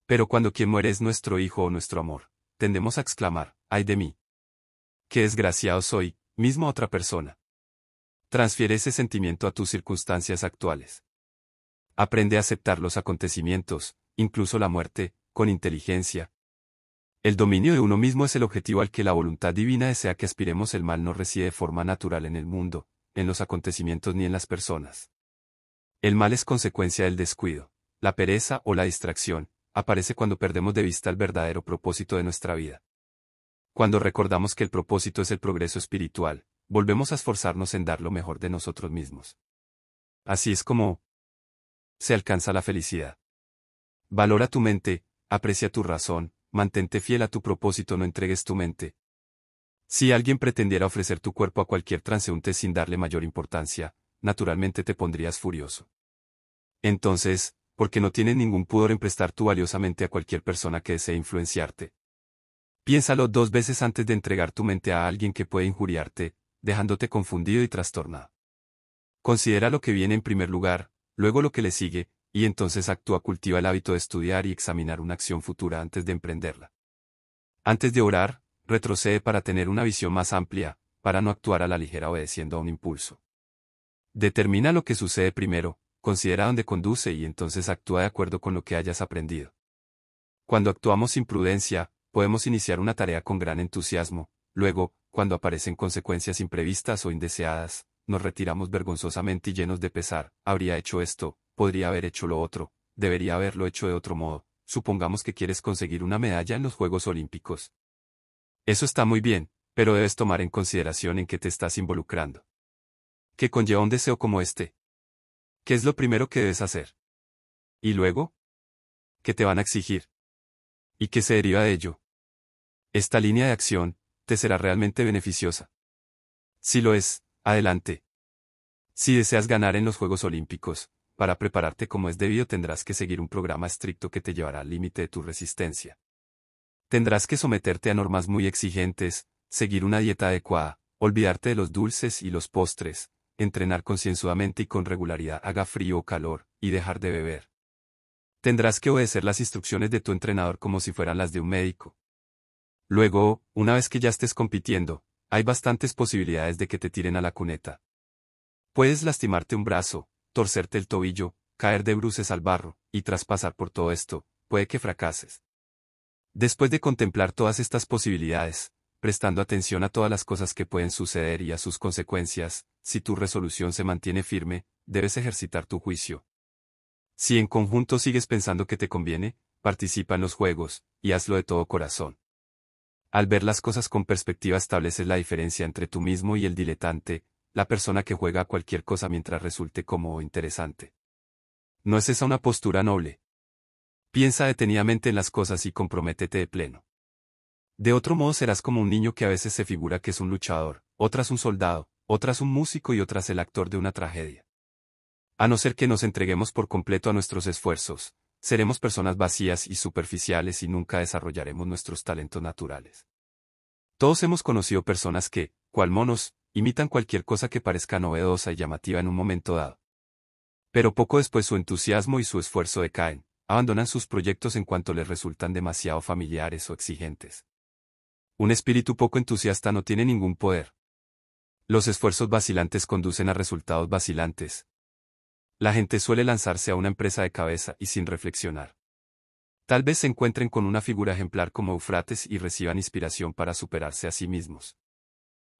A: Pero cuando quien muere es nuestro hijo o nuestro amor, tendemos a exclamar, ay de mí. Qué desgraciado soy, mismo otra persona. Transfiere ese sentimiento a tus circunstancias actuales aprende a aceptar los acontecimientos, incluso la muerte, con inteligencia. El dominio de uno mismo es el objetivo al que la voluntad divina desea que aspiremos. El mal no reside de forma natural en el mundo, en los acontecimientos ni en las personas. El mal es consecuencia del descuido, la pereza o la distracción, aparece cuando perdemos de vista el verdadero propósito de nuestra vida. Cuando recordamos que el propósito es el progreso espiritual, volvemos a esforzarnos en dar lo mejor de nosotros mismos. Así es como, se alcanza la felicidad. Valora tu mente, aprecia tu razón, mantente fiel a tu propósito, no entregues tu mente. Si alguien pretendiera ofrecer tu cuerpo a cualquier transeúnte sin darle mayor importancia, naturalmente te pondrías furioso. Entonces, porque no tienes ningún pudor en prestar tu valiosa mente a cualquier persona que desee influenciarte. Piénsalo dos veces antes de entregar tu mente a alguien que puede injuriarte, dejándote confundido y trastornado. Considera lo que viene en primer lugar, luego lo que le sigue, y entonces actúa cultiva el hábito de estudiar y examinar una acción futura antes de emprenderla. Antes de orar, retrocede para tener una visión más amplia, para no actuar a la ligera obedeciendo a un impulso. Determina lo que sucede primero, considera dónde conduce y entonces actúa de acuerdo con lo que hayas aprendido. Cuando actuamos sin prudencia, podemos iniciar una tarea con gran entusiasmo, luego, cuando aparecen consecuencias imprevistas o indeseadas, nos retiramos vergonzosamente y llenos de pesar, habría hecho esto, podría haber hecho lo otro, debería haberlo hecho de otro modo, supongamos que quieres conseguir una medalla en los Juegos Olímpicos. Eso está muy bien, pero debes tomar en consideración en qué te estás involucrando. ¿Qué conlleva un deseo como este? ¿Qué es lo primero que debes hacer? ¿Y luego? ¿Qué te van a exigir? ¿Y qué se deriva de ello? Esta línea de acción, te será realmente beneficiosa. Si lo es, Adelante. Si deseas ganar en los Juegos Olímpicos, para prepararte como es debido tendrás que seguir un programa estricto que te llevará al límite de tu resistencia. Tendrás que someterte a normas muy exigentes, seguir una dieta adecuada, olvidarte de los dulces y los postres, entrenar concienzudamente y con regularidad haga frío o calor, y dejar de beber. Tendrás que obedecer las instrucciones de tu entrenador como si fueran las de un médico. Luego, una vez que ya estés compitiendo, hay bastantes posibilidades de que te tiren a la cuneta. Puedes lastimarte un brazo, torcerte el tobillo, caer de bruces al barro, y traspasar por todo esto, puede que fracases. Después de contemplar todas estas posibilidades, prestando atención a todas las cosas que pueden suceder y a sus consecuencias, si tu resolución se mantiene firme, debes ejercitar tu juicio. Si en conjunto sigues pensando que te conviene, participa en los juegos, y hazlo de todo corazón. Al ver las cosas con perspectiva estableces la diferencia entre tú mismo y el diletante, la persona que juega a cualquier cosa mientras resulte como interesante. ¿No es esa una postura noble? Piensa detenidamente en las cosas y comprométete de pleno. De otro modo serás como un niño que a veces se figura que es un luchador, otras un soldado, otras un músico y otras el actor de una tragedia. A no ser que nos entreguemos por completo a nuestros esfuerzos, Seremos personas vacías y superficiales y nunca desarrollaremos nuestros talentos naturales. Todos hemos conocido personas que, cual monos, imitan cualquier cosa que parezca novedosa y llamativa en un momento dado. Pero poco después su entusiasmo y su esfuerzo decaen, abandonan sus proyectos en cuanto les resultan demasiado familiares o exigentes. Un espíritu poco entusiasta no tiene ningún poder. Los esfuerzos vacilantes conducen a resultados vacilantes, la gente suele lanzarse a una empresa de cabeza y sin reflexionar. Tal vez se encuentren con una figura ejemplar como Eufrates y reciban inspiración para superarse a sí mismos.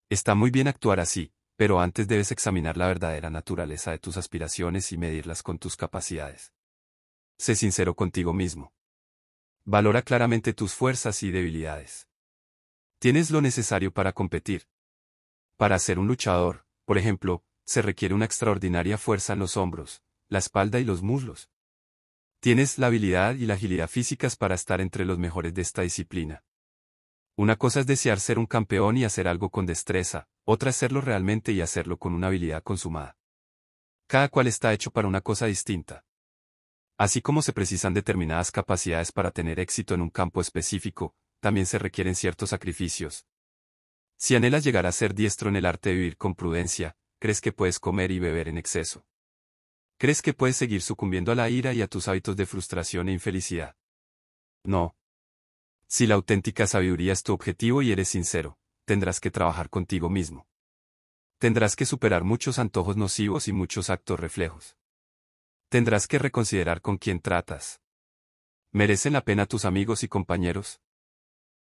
A: Está muy bien actuar así, pero antes debes examinar la verdadera naturaleza de tus aspiraciones y medirlas con tus capacidades. Sé sincero contigo mismo. Valora claramente tus fuerzas y debilidades. Tienes lo necesario para competir. Para ser un luchador, por ejemplo, se requiere una extraordinaria fuerza en los hombros, la espalda y los muslos. Tienes la habilidad y la agilidad físicas para estar entre los mejores de esta disciplina. Una cosa es desear ser un campeón y hacer algo con destreza, otra es serlo realmente y hacerlo con una habilidad consumada. Cada cual está hecho para una cosa distinta. Así como se precisan determinadas capacidades para tener éxito en un campo específico, también se requieren ciertos sacrificios. Si anhelas llegar a ser diestro en el arte de vivir con prudencia, crees que puedes comer y beber en exceso. Crees que puedes seguir sucumbiendo a la ira y a tus hábitos de frustración e infelicidad. No. Si la auténtica sabiduría es tu objetivo y eres sincero, tendrás que trabajar contigo mismo. Tendrás que superar muchos antojos nocivos y muchos actos reflejos. Tendrás que reconsiderar con quién tratas. ¿Merecen la pena tus amigos y compañeros?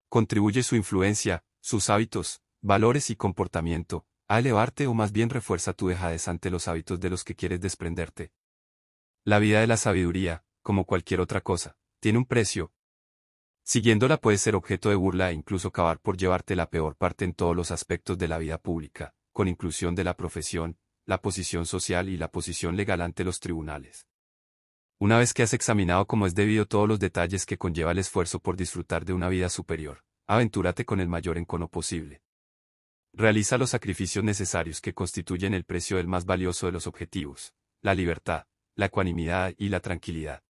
A: Contribuye su influencia, sus hábitos, valores y comportamiento, a elevarte o más bien refuerza tu dejadez ante los hábitos de los que quieres desprenderte. La vida de la sabiduría, como cualquier otra cosa, tiene un precio. Siguiéndola puede ser objeto de burla e incluso acabar por llevarte la peor parte en todos los aspectos de la vida pública, con inclusión de la profesión, la posición social y la posición legal ante los tribunales. Una vez que has examinado cómo es debido todos los detalles que conlleva el esfuerzo por disfrutar de una vida superior, aventúrate con el mayor encono posible. Realiza los sacrificios necesarios que constituyen el precio del más valioso de los objetivos, la libertad, la ecuanimidad y la tranquilidad.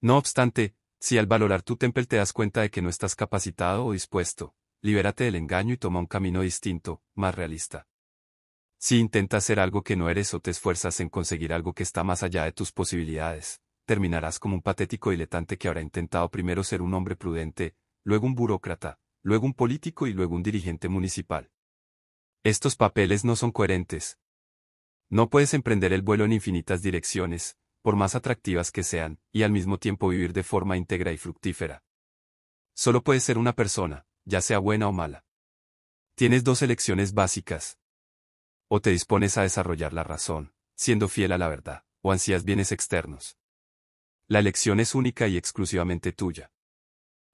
A: No obstante, si al valorar tu temple te das cuenta de que no estás capacitado o dispuesto, libérate del engaño y toma un camino distinto, más realista. Si intentas ser algo que no eres o te esfuerzas en conseguir algo que está más allá de tus posibilidades, terminarás como un patético diletante que habrá intentado primero ser un hombre prudente, luego un burócrata, luego un político y luego un dirigente municipal. Estos papeles no son coherentes. No puedes emprender el vuelo en infinitas direcciones, por más atractivas que sean, y al mismo tiempo vivir de forma íntegra y fructífera. Solo puedes ser una persona, ya sea buena o mala. Tienes dos elecciones básicas. O te dispones a desarrollar la razón, siendo fiel a la verdad, o ansías bienes externos. La elección es única y exclusivamente tuya.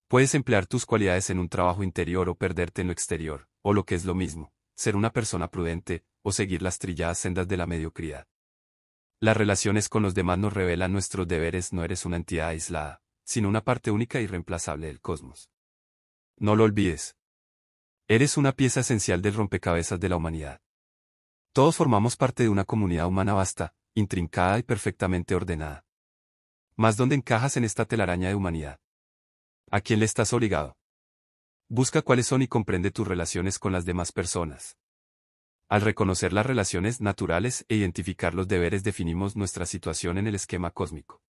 A: Puedes emplear tus cualidades en un trabajo interior o perderte en lo exterior, o lo que es lo mismo, ser una persona prudente, o seguir las trilladas sendas de la mediocridad. Las relaciones con los demás nos revelan nuestros deberes, no eres una entidad aislada, sino una parte única y reemplazable del cosmos. No lo olvides. Eres una pieza esencial del rompecabezas de la humanidad. Todos formamos parte de una comunidad humana vasta, intrincada y perfectamente ordenada. Más dónde encajas en esta telaraña de humanidad. ¿A quién le estás obligado? Busca cuáles son y comprende tus relaciones con las demás personas. Al reconocer las relaciones naturales e identificar los deberes definimos nuestra situación en el esquema cósmico.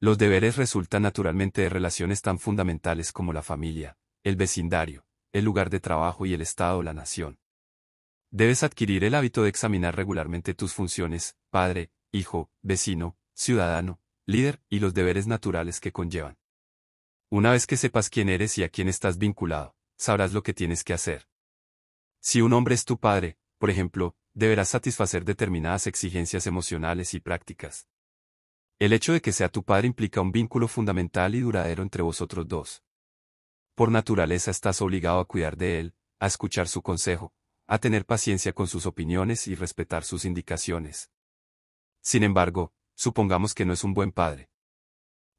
A: Los deberes resultan naturalmente de relaciones tan fundamentales como la familia, el vecindario, el lugar de trabajo y el Estado o la nación. Debes adquirir el hábito de examinar regularmente tus funciones, padre, hijo, vecino, ciudadano, líder, y los deberes naturales que conllevan. Una vez que sepas quién eres y a quién estás vinculado, sabrás lo que tienes que hacer. Si un hombre es tu padre, por ejemplo, deberás satisfacer determinadas exigencias emocionales y prácticas. El hecho de que sea tu padre implica un vínculo fundamental y duradero entre vosotros dos. Por naturaleza estás obligado a cuidar de él, a escuchar su consejo, a tener paciencia con sus opiniones y respetar sus indicaciones. Sin embargo, supongamos que no es un buen padre,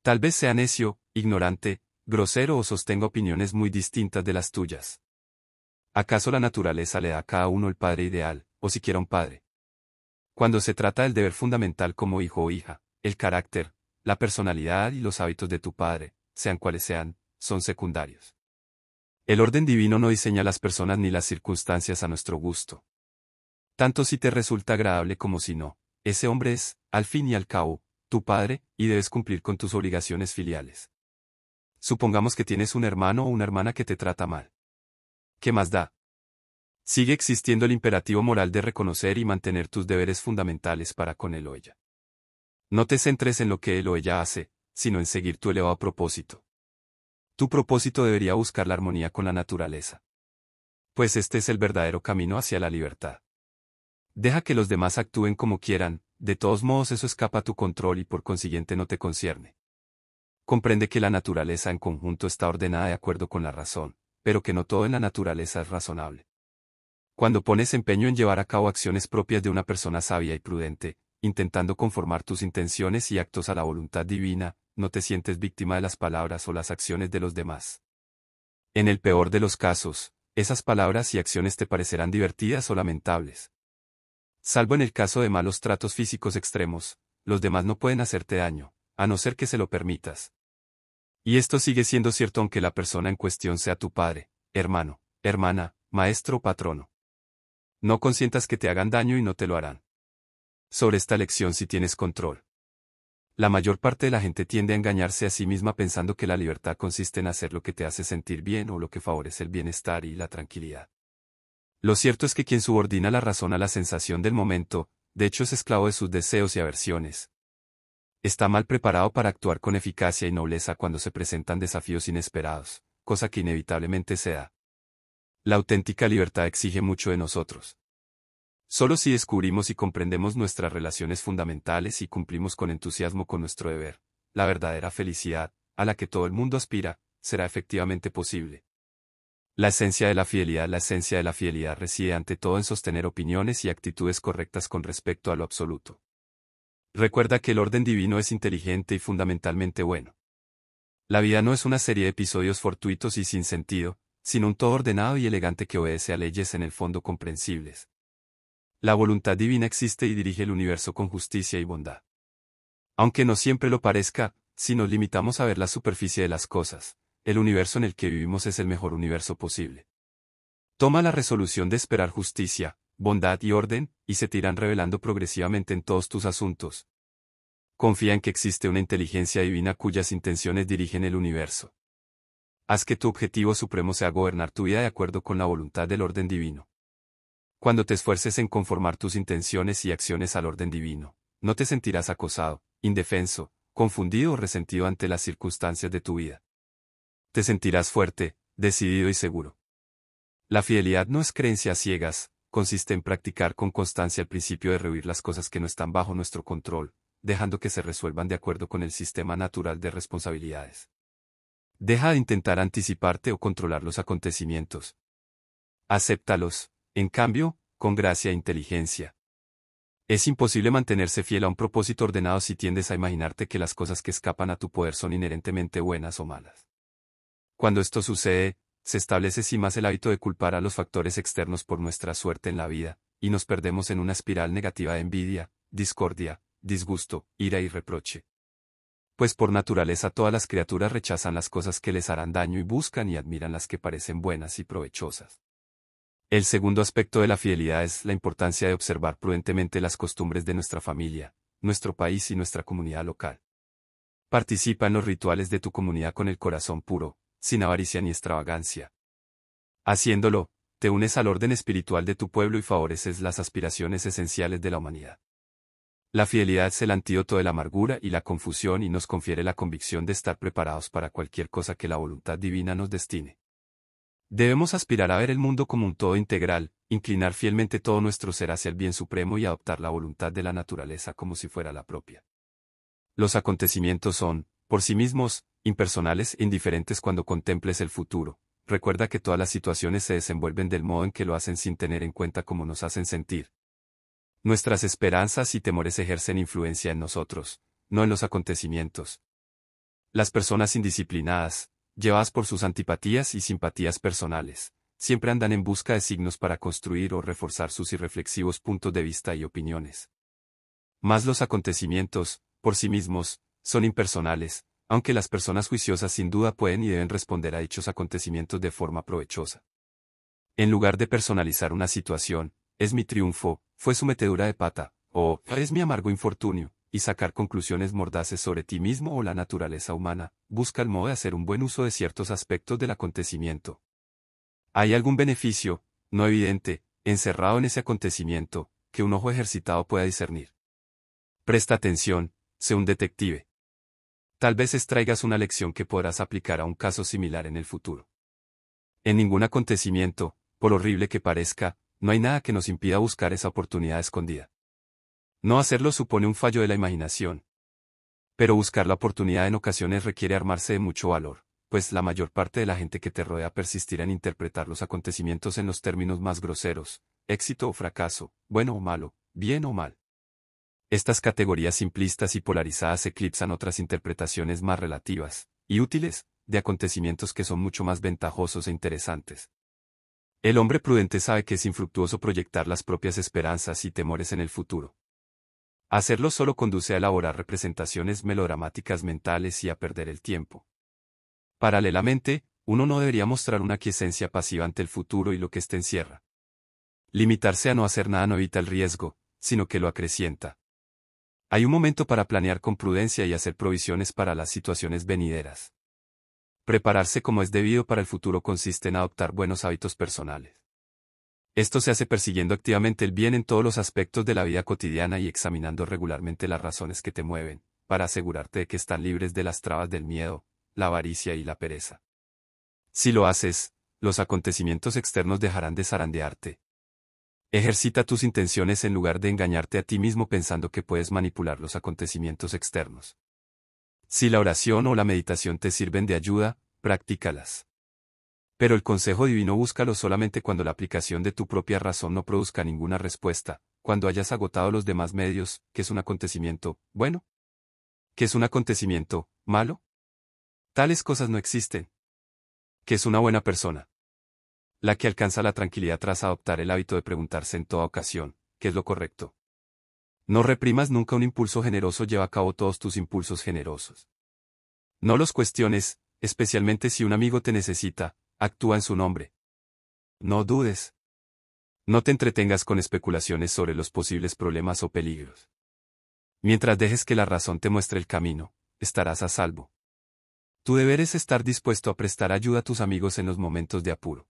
A: Tal vez sea necio, ignorante, grosero o sostenga opiniones muy distintas de las tuyas. ¿Acaso la naturaleza le da a cada uno el padre ideal, o siquiera un padre? Cuando se trata del deber fundamental como hijo o hija, el carácter, la personalidad y los hábitos de tu padre, sean cuales sean, son secundarios. El orden divino no diseña las personas ni las circunstancias a nuestro gusto. Tanto si te resulta agradable como si no, ese hombre es, al fin y al cabo, tu padre, y debes cumplir con tus obligaciones filiales. Supongamos que tienes un hermano o una hermana que te trata mal. ¿Qué más da? Sigue existiendo el imperativo moral de reconocer y mantener tus deberes fundamentales para con él o ella. No te centres en lo que él o ella hace, sino en seguir tu elevado propósito. Tu propósito debería buscar la armonía con la naturaleza. Pues este es el verdadero camino hacia la libertad. Deja que los demás actúen como quieran, de todos modos eso escapa a tu control y por consiguiente no te concierne. Comprende que la naturaleza en conjunto está ordenada de acuerdo con la razón, pero que no todo en la naturaleza es razonable. Cuando pones empeño en llevar a cabo acciones propias de una persona sabia y prudente, intentando conformar tus intenciones y actos a la voluntad divina, no te sientes víctima de las palabras o las acciones de los demás. En el peor de los casos, esas palabras y acciones te parecerán divertidas o lamentables, Salvo en el caso de malos tratos físicos extremos, los demás no pueden hacerte daño, a no ser que se lo permitas. Y esto sigue siendo cierto aunque la persona en cuestión sea tu padre, hermano, hermana, maestro o patrono. No consientas que te hagan daño y no te lo harán. Sobre esta lección si tienes control. La mayor parte de la gente tiende a engañarse a sí misma pensando que la libertad consiste en hacer lo que te hace sentir bien o lo que favorece el bienestar y la tranquilidad. Lo cierto es que quien subordina la razón a la sensación del momento, de hecho es esclavo de sus deseos y aversiones. Está mal preparado para actuar con eficacia y nobleza cuando se presentan desafíos inesperados, cosa que inevitablemente sea. La auténtica libertad exige mucho de nosotros. Solo si descubrimos y comprendemos nuestras relaciones fundamentales y cumplimos con entusiasmo con nuestro deber, la verdadera felicidad, a la que todo el mundo aspira, será efectivamente posible. La esencia de la fidelidad La esencia de la fidelidad reside ante todo en sostener opiniones y actitudes correctas con respecto a lo absoluto. Recuerda que el orden divino es inteligente y fundamentalmente bueno. La vida no es una serie de episodios fortuitos y sin sentido, sino un todo ordenado y elegante que obedece a leyes en el fondo comprensibles. La voluntad divina existe y dirige el universo con justicia y bondad. Aunque no siempre lo parezca, si nos limitamos a ver la superficie de las cosas, el universo en el que vivimos es el mejor universo posible. Toma la resolución de esperar justicia, bondad y orden, y se irán revelando progresivamente en todos tus asuntos. Confía en que existe una inteligencia divina cuyas intenciones dirigen el universo. Haz que tu objetivo supremo sea gobernar tu vida de acuerdo con la voluntad del orden divino. Cuando te esfuerces en conformar tus intenciones y acciones al orden divino, no te sentirás acosado, indefenso, confundido o resentido ante las circunstancias de tu vida te sentirás fuerte, decidido y seguro. La fidelidad no es creencia ciegas, consiste en practicar con constancia el principio de rehuir las cosas que no están bajo nuestro control, dejando que se resuelvan de acuerdo con el sistema natural de responsabilidades. Deja de intentar anticiparte o controlar los acontecimientos. Acéptalos, en cambio, con gracia e inteligencia. Es imposible mantenerse fiel a un propósito ordenado si tiendes a imaginarte que las cosas que escapan a tu poder son inherentemente buenas o malas. Cuando esto sucede, se establece sin más el hábito de culpar a los factores externos por nuestra suerte en la vida, y nos perdemos en una espiral negativa de envidia, discordia, disgusto, ira y reproche. Pues por naturaleza todas las criaturas rechazan las cosas que les harán daño y buscan y admiran las que parecen buenas y provechosas. El segundo aspecto de la fidelidad es la importancia de observar prudentemente las costumbres de nuestra familia, nuestro país y nuestra comunidad local. Participa en los rituales de tu comunidad con el corazón puro, sin avaricia ni extravagancia. Haciéndolo, te unes al orden espiritual de tu pueblo y favoreces las aspiraciones esenciales de la humanidad. La fidelidad es el antídoto de la amargura y la confusión y nos confiere la convicción de estar preparados para cualquier cosa que la voluntad divina nos destine. Debemos aspirar a ver el mundo como un todo integral, inclinar fielmente todo nuestro ser hacia el bien supremo y adoptar la voluntad de la naturaleza como si fuera la propia. Los acontecimientos son, por sí mismos, impersonales e indiferentes cuando contemples el futuro. Recuerda que todas las situaciones se desenvuelven del modo en que lo hacen sin tener en cuenta cómo nos hacen sentir. Nuestras esperanzas y temores ejercen influencia en nosotros, no en los acontecimientos. Las personas indisciplinadas, llevadas por sus antipatías y simpatías personales, siempre andan en busca de signos para construir o reforzar sus irreflexivos puntos de vista y opiniones. Más los acontecimientos, por sí mismos, son impersonales, aunque las personas juiciosas sin duda pueden y deben responder a dichos acontecimientos de forma provechosa. En lugar de personalizar una situación, es mi triunfo, fue su metedura de pata, o es mi amargo infortunio, y sacar conclusiones mordaces sobre ti mismo o la naturaleza humana, busca el modo de hacer un buen uso de ciertos aspectos del acontecimiento. ¿Hay algún beneficio, no evidente, encerrado en ese acontecimiento, que un ojo ejercitado pueda discernir? Presta atención, sé un detective. Tal vez extraigas una lección que podrás aplicar a un caso similar en el futuro. En ningún acontecimiento, por horrible que parezca, no hay nada que nos impida buscar esa oportunidad escondida. No hacerlo supone un fallo de la imaginación. Pero buscar la oportunidad en ocasiones requiere armarse de mucho valor, pues la mayor parte de la gente que te rodea persistirá en interpretar los acontecimientos en los términos más groseros, éxito o fracaso, bueno o malo, bien o mal. Estas categorías simplistas y polarizadas eclipsan otras interpretaciones más relativas, y útiles, de acontecimientos que son mucho más ventajosos e interesantes. El hombre prudente sabe que es infructuoso proyectar las propias esperanzas y temores en el futuro. Hacerlo solo conduce a elaborar representaciones melodramáticas mentales y a perder el tiempo. Paralelamente, uno no debería mostrar una quiescencia pasiva ante el futuro y lo que éste encierra. Limitarse a no hacer nada no evita el riesgo, sino que lo acrecienta. Hay un momento para planear con prudencia y hacer provisiones para las situaciones venideras. Prepararse como es debido para el futuro consiste en adoptar buenos hábitos personales. Esto se hace persiguiendo activamente el bien en todos los aspectos de la vida cotidiana y examinando regularmente las razones que te mueven, para asegurarte de que están libres de las trabas del miedo, la avaricia y la pereza. Si lo haces, los acontecimientos externos dejarán de zarandearte, Ejercita tus intenciones en lugar de engañarte a ti mismo pensando que puedes manipular los acontecimientos externos. Si la oración o la meditación te sirven de ayuda, practícalas. Pero el consejo divino búscalo solamente cuando la aplicación de tu propia razón no produzca ninguna respuesta, cuando hayas agotado los demás medios, que es un acontecimiento, bueno, que es un acontecimiento, malo. Tales cosas no existen. Que es una buena persona la que alcanza la tranquilidad tras adoptar el hábito de preguntarse en toda ocasión, ¿qué es lo correcto? No reprimas nunca un impulso generoso, lleva a cabo todos tus impulsos generosos. No los cuestiones, especialmente si un amigo te necesita, actúa en su nombre. No dudes. No te entretengas con especulaciones sobre los posibles problemas o peligros. Mientras dejes que la razón te muestre el camino, estarás a salvo. Tu deber es estar dispuesto a prestar ayuda a tus amigos en los momentos de apuro.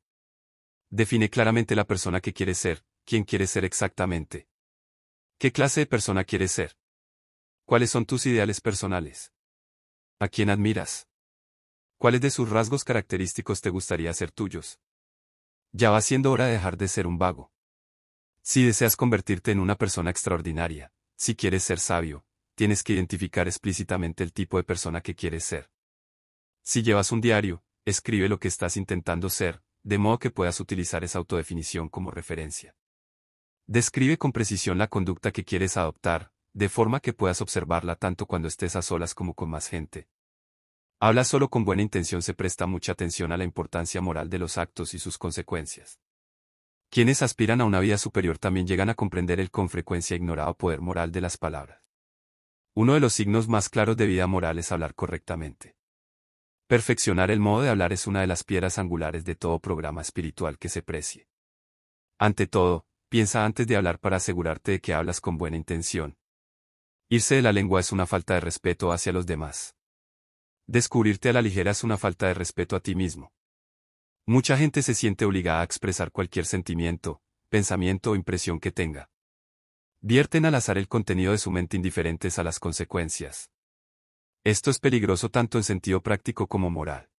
A: Define claramente la persona que quieres ser, quién quieres ser exactamente. ¿Qué clase de persona quieres ser? ¿Cuáles son tus ideales personales? ¿A quién admiras? ¿Cuáles de sus rasgos característicos te gustaría ser tuyos? Ya va siendo hora de dejar de ser un vago. Si deseas convertirte en una persona extraordinaria, si quieres ser sabio, tienes que identificar explícitamente el tipo de persona que quieres ser. Si llevas un diario, escribe lo que estás intentando ser, de modo que puedas utilizar esa autodefinición como referencia. Describe con precisión la conducta que quieres adoptar, de forma que puedas observarla tanto cuando estés a solas como con más gente. Habla solo con buena intención se presta mucha atención a la importancia moral de los actos y sus consecuencias. Quienes aspiran a una vida superior también llegan a comprender el con frecuencia ignorado poder moral de las palabras. Uno de los signos más claros de vida moral es hablar correctamente. Perfeccionar el modo de hablar es una de las piedras angulares de todo programa espiritual que se precie. Ante todo, piensa antes de hablar para asegurarte de que hablas con buena intención. Irse de la lengua es una falta de respeto hacia los demás. Descubrirte a la ligera es una falta de respeto a ti mismo. Mucha gente se siente obligada a expresar cualquier sentimiento, pensamiento o impresión que tenga. Vierten al azar el contenido de su mente indiferentes a las consecuencias. Esto es peligroso tanto en sentido práctico como moral.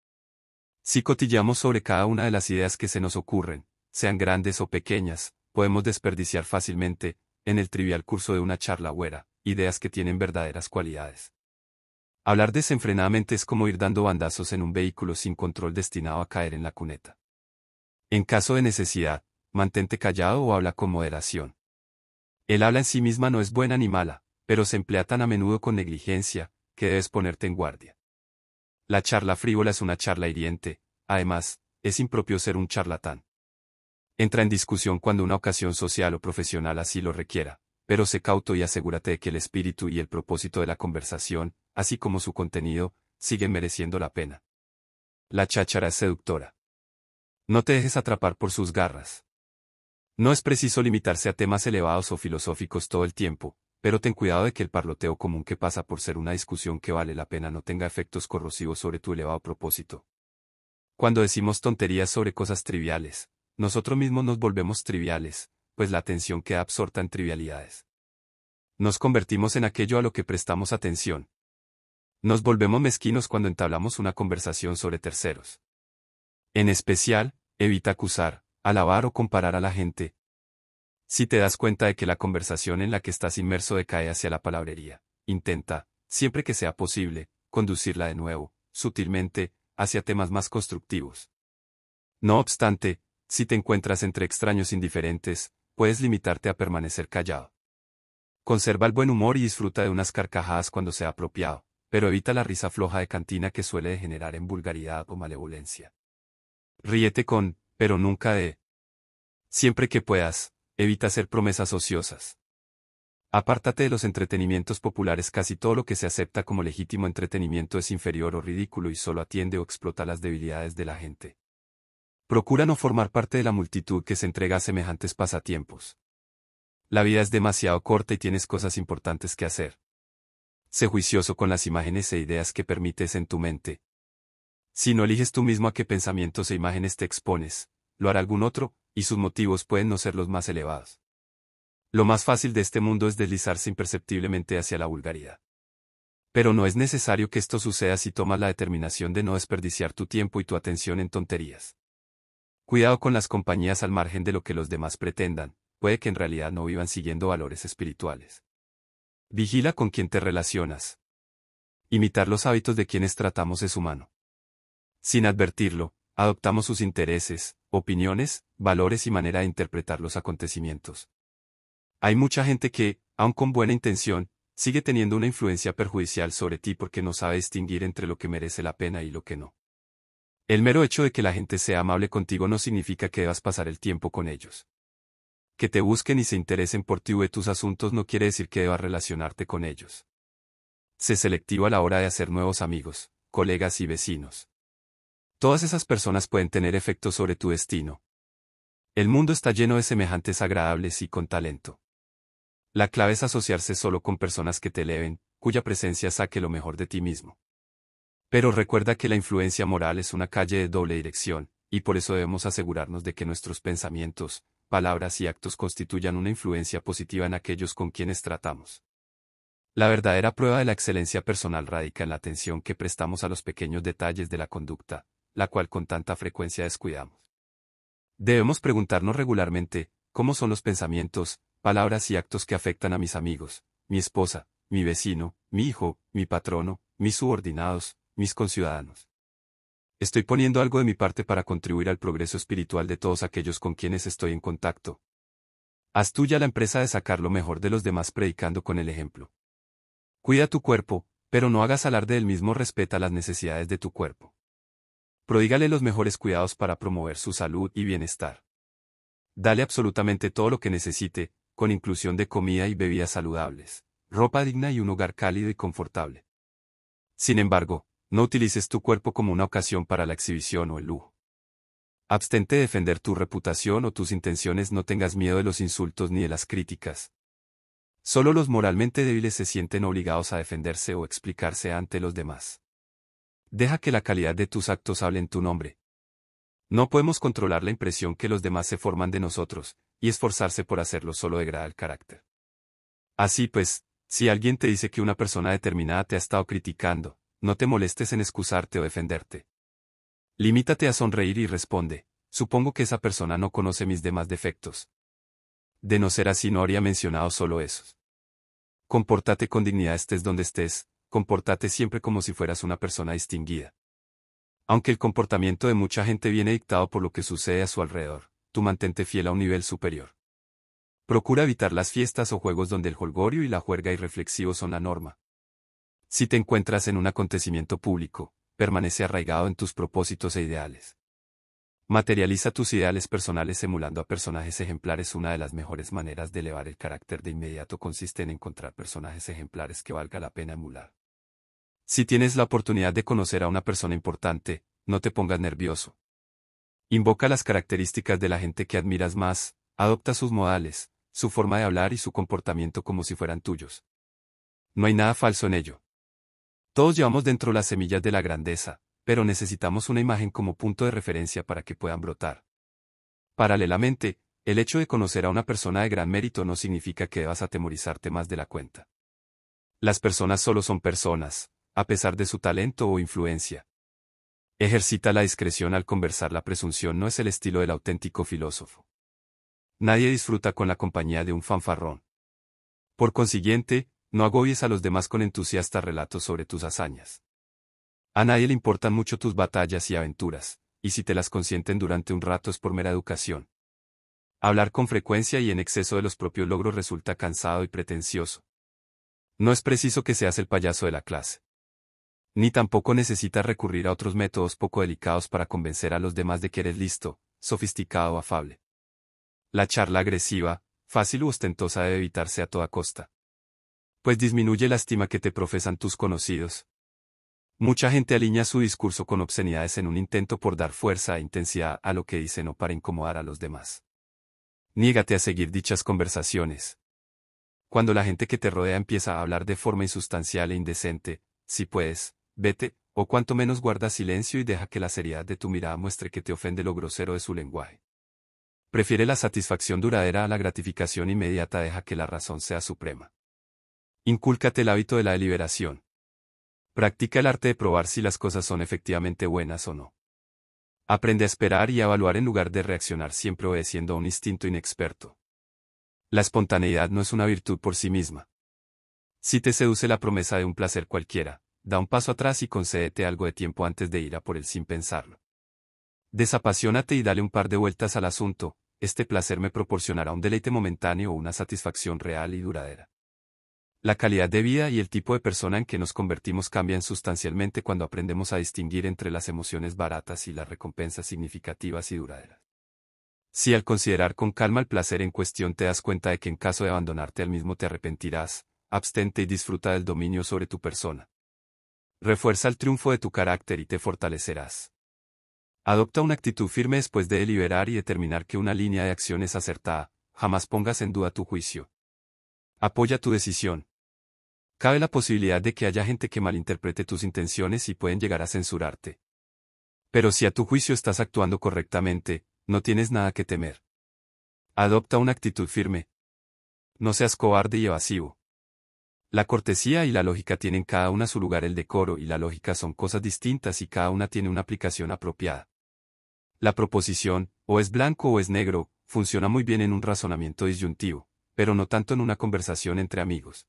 A: Si cotillamos sobre cada una de las ideas que se nos ocurren, sean grandes o pequeñas, podemos desperdiciar fácilmente, en el trivial curso de una charla güera, ideas que tienen verdaderas cualidades. Hablar desenfrenadamente es como ir dando bandazos en un vehículo sin control destinado a caer en la cuneta. En caso de necesidad, mantente callado o habla con moderación. El habla en sí misma no es buena ni mala, pero se emplea tan a menudo con negligencia, que debes ponerte en guardia. La charla frívola es una charla hiriente, además, es impropio ser un charlatán. Entra en discusión cuando una ocasión social o profesional así lo requiera, pero sé cauto y asegúrate de que el espíritu y el propósito de la conversación, así como su contenido, siguen mereciendo la pena. La cháchara es seductora. No te dejes atrapar por sus garras. No es preciso limitarse a temas elevados o filosóficos todo el tiempo, pero ten cuidado de que el parloteo común que pasa por ser una discusión que vale la pena no tenga efectos corrosivos sobre tu elevado propósito. Cuando decimos tonterías sobre cosas triviales, nosotros mismos nos volvemos triviales, pues la atención queda absorta en trivialidades. Nos convertimos en aquello a lo que prestamos atención. Nos volvemos mezquinos cuando entablamos una conversación sobre terceros. En especial, evita acusar, alabar o comparar a la gente, si te das cuenta de que la conversación en la que estás inmerso decae hacia la palabrería, intenta, siempre que sea posible, conducirla de nuevo, sutilmente, hacia temas más constructivos. No obstante, si te encuentras entre extraños indiferentes, puedes limitarte a permanecer callado. Conserva el buen humor y disfruta de unas carcajadas cuando sea apropiado, pero evita la risa floja de cantina que suele degenerar en vulgaridad o malevolencia. Ríete con, pero nunca de. Siempre que puedas, Evita hacer promesas ociosas. Apártate de los entretenimientos populares, casi todo lo que se acepta como legítimo entretenimiento es inferior o ridículo y solo atiende o explota las debilidades de la gente. Procura no formar parte de la multitud que se entrega a semejantes pasatiempos. La vida es demasiado corta y tienes cosas importantes que hacer. Sé juicioso con las imágenes e ideas que permites en tu mente. Si no eliges tú mismo a qué pensamientos e imágenes te expones, lo hará algún otro, y sus motivos pueden no ser los más elevados. Lo más fácil de este mundo es deslizarse imperceptiblemente hacia la vulgaridad. Pero no es necesario que esto suceda si tomas la determinación de no desperdiciar tu tiempo y tu atención en tonterías. Cuidado con las compañías al margen de lo que los demás pretendan, puede que en realidad no vivan siguiendo valores espirituales. Vigila con quien te relacionas. Imitar los hábitos de quienes tratamos es humano. Sin advertirlo, adoptamos sus intereses, opiniones, valores y manera de interpretar los acontecimientos. Hay mucha gente que, aun con buena intención, sigue teniendo una influencia perjudicial sobre ti porque no sabe distinguir entre lo que merece la pena y lo que no. El mero hecho de que la gente sea amable contigo no significa que debas pasar el tiempo con ellos. Que te busquen y se interesen por ti o de tus asuntos no quiere decir que debas relacionarte con ellos. Sé selectivo a la hora de hacer nuevos amigos, colegas y vecinos. Todas esas personas pueden tener efecto sobre tu destino. El mundo está lleno de semejantes agradables y con talento. La clave es asociarse solo con personas que te eleven, cuya presencia saque lo mejor de ti mismo. Pero recuerda que la influencia moral es una calle de doble dirección, y por eso debemos asegurarnos de que nuestros pensamientos, palabras y actos constituyan una influencia positiva en aquellos con quienes tratamos. La verdadera prueba de la excelencia personal radica en la atención que prestamos a los pequeños detalles de la conducta, la cual con tanta frecuencia descuidamos. Debemos preguntarnos regularmente, ¿cómo son los pensamientos, palabras y actos que afectan a mis amigos, mi esposa, mi vecino, mi hijo, mi patrono, mis subordinados, mis conciudadanos? Estoy poniendo algo de mi parte para contribuir al progreso espiritual de todos aquellos con quienes estoy en contacto. Haz tuya la empresa de sacar lo mejor de los demás predicando con el ejemplo. Cuida tu cuerpo, pero no hagas alarde del mismo respeta las necesidades de tu cuerpo. Prodígale los mejores cuidados para promover su salud y bienestar. Dale absolutamente todo lo que necesite, con inclusión de comida y bebidas saludables, ropa digna y un hogar cálido y confortable. Sin embargo, no utilices tu cuerpo como una ocasión para la exhibición o el lujo. Abstente de defender tu reputación o tus intenciones, no tengas miedo de los insultos ni de las críticas. Solo los moralmente débiles se sienten obligados a defenderse o explicarse ante los demás deja que la calidad de tus actos hable en tu nombre. No podemos controlar la impresión que los demás se forman de nosotros, y esforzarse por hacerlo solo degrada el carácter. Así pues, si alguien te dice que una persona determinada te ha estado criticando, no te molestes en excusarte o defenderte. Limítate a sonreír y responde, supongo que esa persona no conoce mis demás defectos. De no ser así no habría mencionado solo esos. Compórtate con dignidad estés donde estés, comportate siempre como si fueras una persona distinguida. Aunque el comportamiento de mucha gente viene dictado por lo que sucede a su alrededor, tú mantente fiel a un nivel superior. Procura evitar las fiestas o juegos donde el holgorio y la juerga irreflexivo son la norma. Si te encuentras en un acontecimiento público, permanece arraigado en tus propósitos e ideales. Materializa tus ideales personales emulando a personajes ejemplares. Una de las mejores maneras de elevar el carácter de inmediato consiste en encontrar personajes ejemplares que valga la pena emular. Si tienes la oportunidad de conocer a una persona importante, no te pongas nervioso. Invoca las características de la gente que admiras más, adopta sus modales, su forma de hablar y su comportamiento como si fueran tuyos. No hay nada falso en ello. Todos llevamos dentro las semillas de la grandeza, pero necesitamos una imagen como punto de referencia para que puedan brotar. Paralelamente, el hecho de conocer a una persona de gran mérito no significa que debas atemorizarte más de la cuenta. Las personas solo son personas, a pesar de su talento o influencia. Ejercita la discreción al conversar, la presunción no es el estilo del auténtico filósofo. Nadie disfruta con la compañía de un fanfarrón. Por consiguiente, no agobies a los demás con entusiastas relatos sobre tus hazañas. A nadie le importan mucho tus batallas y aventuras, y si te las consienten durante un rato es por mera educación. Hablar con frecuencia y en exceso de los propios logros resulta cansado y pretencioso. No es preciso que seas el payaso de la clase. Ni tampoco necesitas recurrir a otros métodos poco delicados para convencer a los demás de que eres listo, sofisticado o afable. La charla agresiva, fácil u ostentosa debe evitarse a toda costa. Pues disminuye la estima que te profesan tus conocidos. Mucha gente alinea su discurso con obscenidades en un intento por dar fuerza e intensidad a lo que dicen o para incomodar a los demás. Niégate a seguir dichas conversaciones. Cuando la gente que te rodea empieza a hablar de forma insustancial e indecente, si puedes, vete, o cuanto menos guarda silencio y deja que la seriedad de tu mirada muestre que te ofende lo grosero de su lenguaje. Prefiere la satisfacción duradera a la gratificación inmediata, deja que la razón sea suprema. Incúlcate el hábito de la deliberación. Practica el arte de probar si las cosas son efectivamente buenas o no. Aprende a esperar y a evaluar en lugar de reaccionar siempre obedeciendo a un instinto inexperto. La espontaneidad no es una virtud por sí misma. Si te seduce la promesa de un placer cualquiera, da un paso atrás y concédete algo de tiempo antes de ir a por él sin pensarlo. Desapasionate y dale un par de vueltas al asunto, este placer me proporcionará un deleite momentáneo o una satisfacción real y duradera. La calidad de vida y el tipo de persona en que nos convertimos cambian sustancialmente cuando aprendemos a distinguir entre las emociones baratas y las recompensas significativas y duraderas. Si al considerar con calma el placer en cuestión te das cuenta de que en caso de abandonarte al mismo te arrepentirás, abstente y disfruta del dominio sobre tu persona, refuerza el triunfo de tu carácter y te fortalecerás. Adopta una actitud firme después de deliberar y determinar que una línea de acción es acertada, jamás pongas en duda tu juicio. Apoya tu decisión. Cabe la posibilidad de que haya gente que malinterprete tus intenciones y pueden llegar a censurarte. Pero si a tu juicio estás actuando correctamente, no tienes nada que temer. Adopta una actitud firme. No seas cobarde y evasivo. La cortesía y la lógica tienen cada una su lugar, el decoro y la lógica son cosas distintas y cada una tiene una aplicación apropiada. La proposición, o es blanco o es negro, funciona muy bien en un razonamiento disyuntivo, pero no tanto en una conversación entre amigos.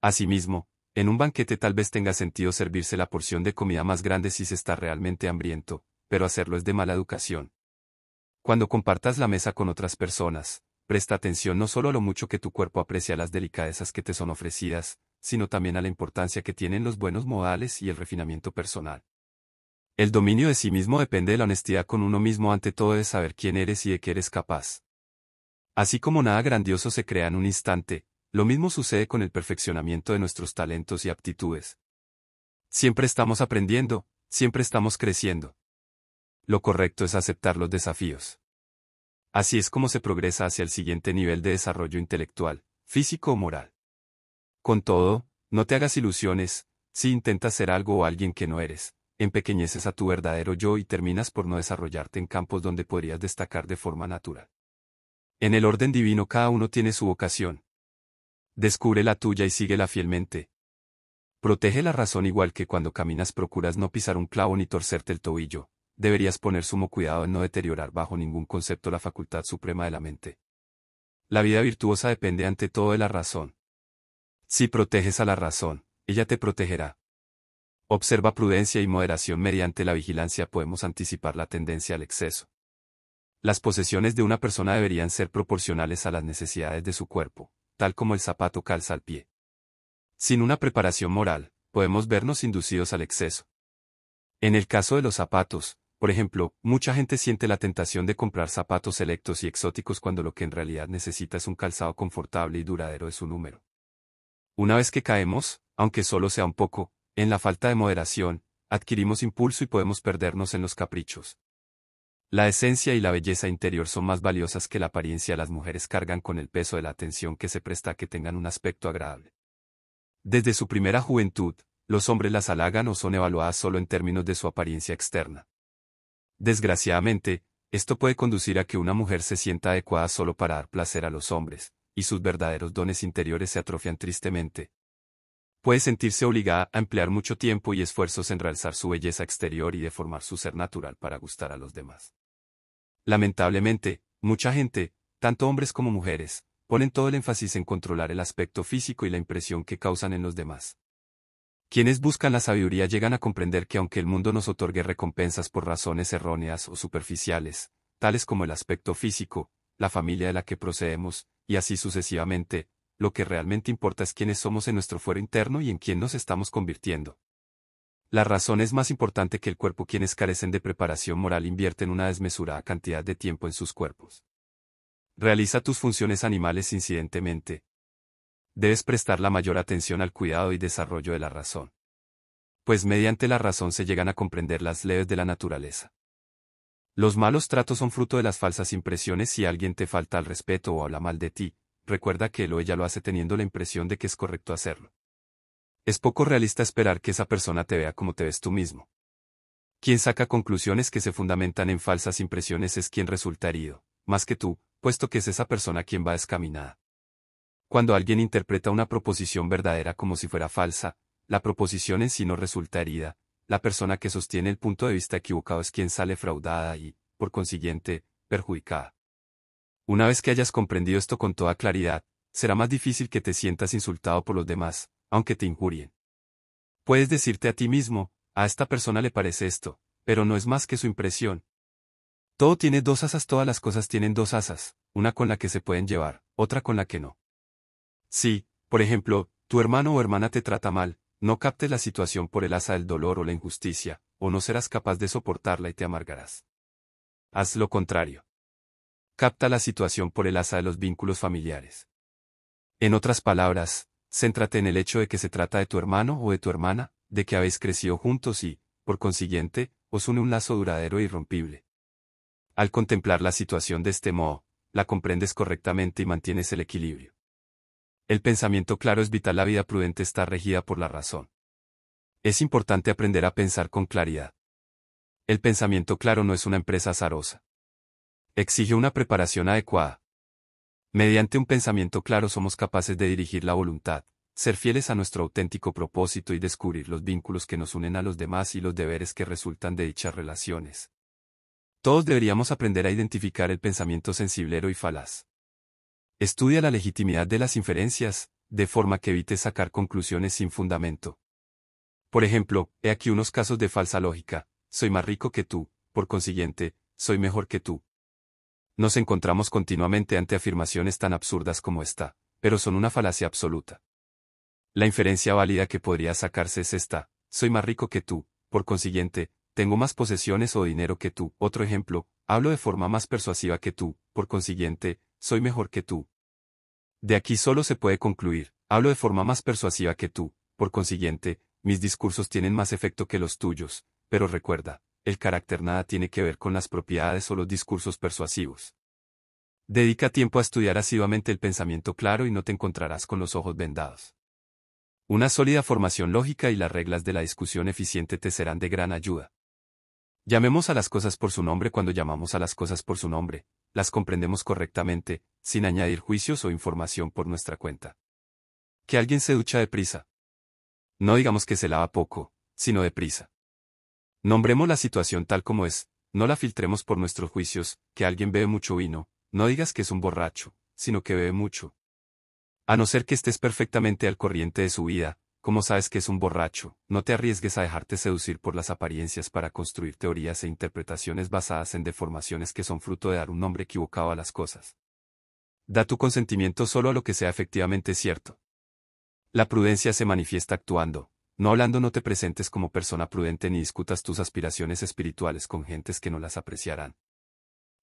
A: Asimismo, en un banquete tal vez tenga sentido servirse la porción de comida más grande si se está realmente hambriento, pero hacerlo es de mala educación. Cuando compartas la mesa con otras personas, Presta atención no solo a lo mucho que tu cuerpo aprecia las delicadezas que te son ofrecidas, sino también a la importancia que tienen los buenos modales y el refinamiento personal. El dominio de sí mismo depende de la honestidad con uno mismo ante todo de saber quién eres y de qué eres capaz. Así como nada grandioso se crea en un instante, lo mismo sucede con el perfeccionamiento de nuestros talentos y aptitudes. Siempre estamos aprendiendo, siempre estamos creciendo. Lo correcto es aceptar los desafíos. Así es como se progresa hacia el siguiente nivel de desarrollo intelectual, físico o moral. Con todo, no te hagas ilusiones, si intentas ser algo o alguien que no eres, empequeñeces a tu verdadero yo y terminas por no desarrollarte en campos donde podrías destacar de forma natural. En el orden divino cada uno tiene su vocación. Descubre la tuya y síguela fielmente. Protege la razón igual que cuando caminas procuras no pisar un clavo ni torcerte el tobillo, deberías poner sumo cuidado en no deteriorar bajo ningún concepto la facultad suprema de la mente. La vida virtuosa depende ante todo de la razón. Si proteges a la razón, ella te protegerá. Observa prudencia y moderación mediante la vigilancia podemos anticipar la tendencia al exceso. Las posesiones de una persona deberían ser proporcionales a las necesidades de su cuerpo, tal como el zapato calza al pie. Sin una preparación moral, podemos vernos inducidos al exceso. En el caso de los zapatos, por ejemplo, mucha gente siente la tentación de comprar zapatos selectos y exóticos cuando lo que en realidad necesita es un calzado confortable y duradero de su número. Una vez que caemos, aunque solo sea un poco, en la falta de moderación, adquirimos impulso y podemos perdernos en los caprichos. La esencia y la belleza interior son más valiosas que la apariencia. Las mujeres cargan con el peso de la atención que se presta a que tengan un aspecto agradable. Desde su primera juventud, los hombres las halagan o son evaluadas solo en términos de su apariencia externa. Desgraciadamente, esto puede conducir a que una mujer se sienta adecuada solo para dar placer a los hombres, y sus verdaderos dones interiores se atrofian tristemente. Puede sentirse obligada a emplear mucho tiempo y esfuerzos en realzar su belleza exterior y deformar su ser natural para gustar a los demás. Lamentablemente, mucha gente, tanto hombres como mujeres, ponen todo el énfasis en controlar el aspecto físico y la impresión que causan en los demás. Quienes buscan la sabiduría llegan a comprender que aunque el mundo nos otorgue recompensas por razones erróneas o superficiales, tales como el aspecto físico, la familia de la que procedemos, y así sucesivamente, lo que realmente importa es quiénes somos en nuestro fuero interno y en quién nos estamos convirtiendo. La razón es más importante que el cuerpo quienes carecen de preparación moral invierten una desmesurada cantidad de tiempo en sus cuerpos. Realiza tus funciones animales incidentemente, debes prestar la mayor atención al cuidado y desarrollo de la razón. Pues mediante la razón se llegan a comprender las leyes de la naturaleza. Los malos tratos son fruto de las falsas impresiones si alguien te falta al respeto o habla mal de ti, recuerda que él o ella lo hace teniendo la impresión de que es correcto hacerlo. Es poco realista esperar que esa persona te vea como te ves tú mismo. Quien saca conclusiones que se fundamentan en falsas impresiones es quien resulta herido, más que tú, puesto que es esa persona quien va descaminada. Cuando alguien interpreta una proposición verdadera como si fuera falsa, la proposición en sí no resulta herida, la persona que sostiene el punto de vista equivocado es quien sale fraudada y, por consiguiente, perjudicada. Una vez que hayas comprendido esto con toda claridad, será más difícil que te sientas insultado por los demás, aunque te injurien. Puedes decirte a ti mismo, a esta persona le parece esto, pero no es más que su impresión. Todo tiene dos asas, todas las cosas tienen dos asas, una con la que se pueden llevar, otra con la que no. Si, por ejemplo, tu hermano o hermana te trata mal, no captes la situación por el asa del dolor o la injusticia, o no serás capaz de soportarla y te amargarás. Haz lo contrario. Capta la situación por el asa de los vínculos familiares. En otras palabras, céntrate en el hecho de que se trata de tu hermano o de tu hermana, de que habéis crecido juntos y, por consiguiente, os une un lazo duradero e irrompible. Al contemplar la situación de este modo, la comprendes correctamente y mantienes el equilibrio. El pensamiento claro es vital, la vida prudente está regida por la razón. Es importante aprender a pensar con claridad. El pensamiento claro no es una empresa azarosa. Exige una preparación adecuada. Mediante un pensamiento claro somos capaces de dirigir la voluntad, ser fieles a nuestro auténtico propósito y descubrir los vínculos que nos unen a los demás y los deberes que resultan de dichas relaciones. Todos deberíamos aprender a identificar el pensamiento sensiblero y falaz. Estudia la legitimidad de las inferencias, de forma que evite sacar conclusiones sin fundamento. Por ejemplo, he aquí unos casos de falsa lógica. Soy más rico que tú, por consiguiente, soy mejor que tú. Nos encontramos continuamente ante afirmaciones tan absurdas como esta, pero son una falacia absoluta. La inferencia válida que podría sacarse es esta, soy más rico que tú, por consiguiente, tengo más posesiones o dinero que tú. Otro ejemplo, hablo de forma más persuasiva que tú, por consiguiente, soy mejor que tú, de aquí solo se puede concluir, hablo de forma más persuasiva que tú, por consiguiente, mis discursos tienen más efecto que los tuyos, pero recuerda, el carácter nada tiene que ver con las propiedades o los discursos persuasivos. Dedica tiempo a estudiar asiduamente el pensamiento claro y no te encontrarás con los ojos vendados. Una sólida formación lógica y las reglas de la discusión eficiente te serán de gran ayuda. Llamemos a las cosas por su nombre cuando llamamos a las cosas por su nombre, las comprendemos correctamente, sin añadir juicios o información por nuestra cuenta. Que alguien se ducha deprisa. No digamos que se lava poco, sino deprisa. Nombremos la situación tal como es, no la filtremos por nuestros juicios, que alguien bebe mucho vino, no digas que es un borracho, sino que bebe mucho. A no ser que estés perfectamente al corriente de su vida, ¿Cómo sabes que es un borracho? No te arriesgues a dejarte seducir por las apariencias para construir teorías e interpretaciones basadas en deformaciones que son fruto de dar un nombre equivocado a las cosas. Da tu consentimiento solo a lo que sea efectivamente cierto. La prudencia se manifiesta actuando. No hablando no te presentes como persona prudente ni discutas tus aspiraciones espirituales con gentes que no las apreciarán.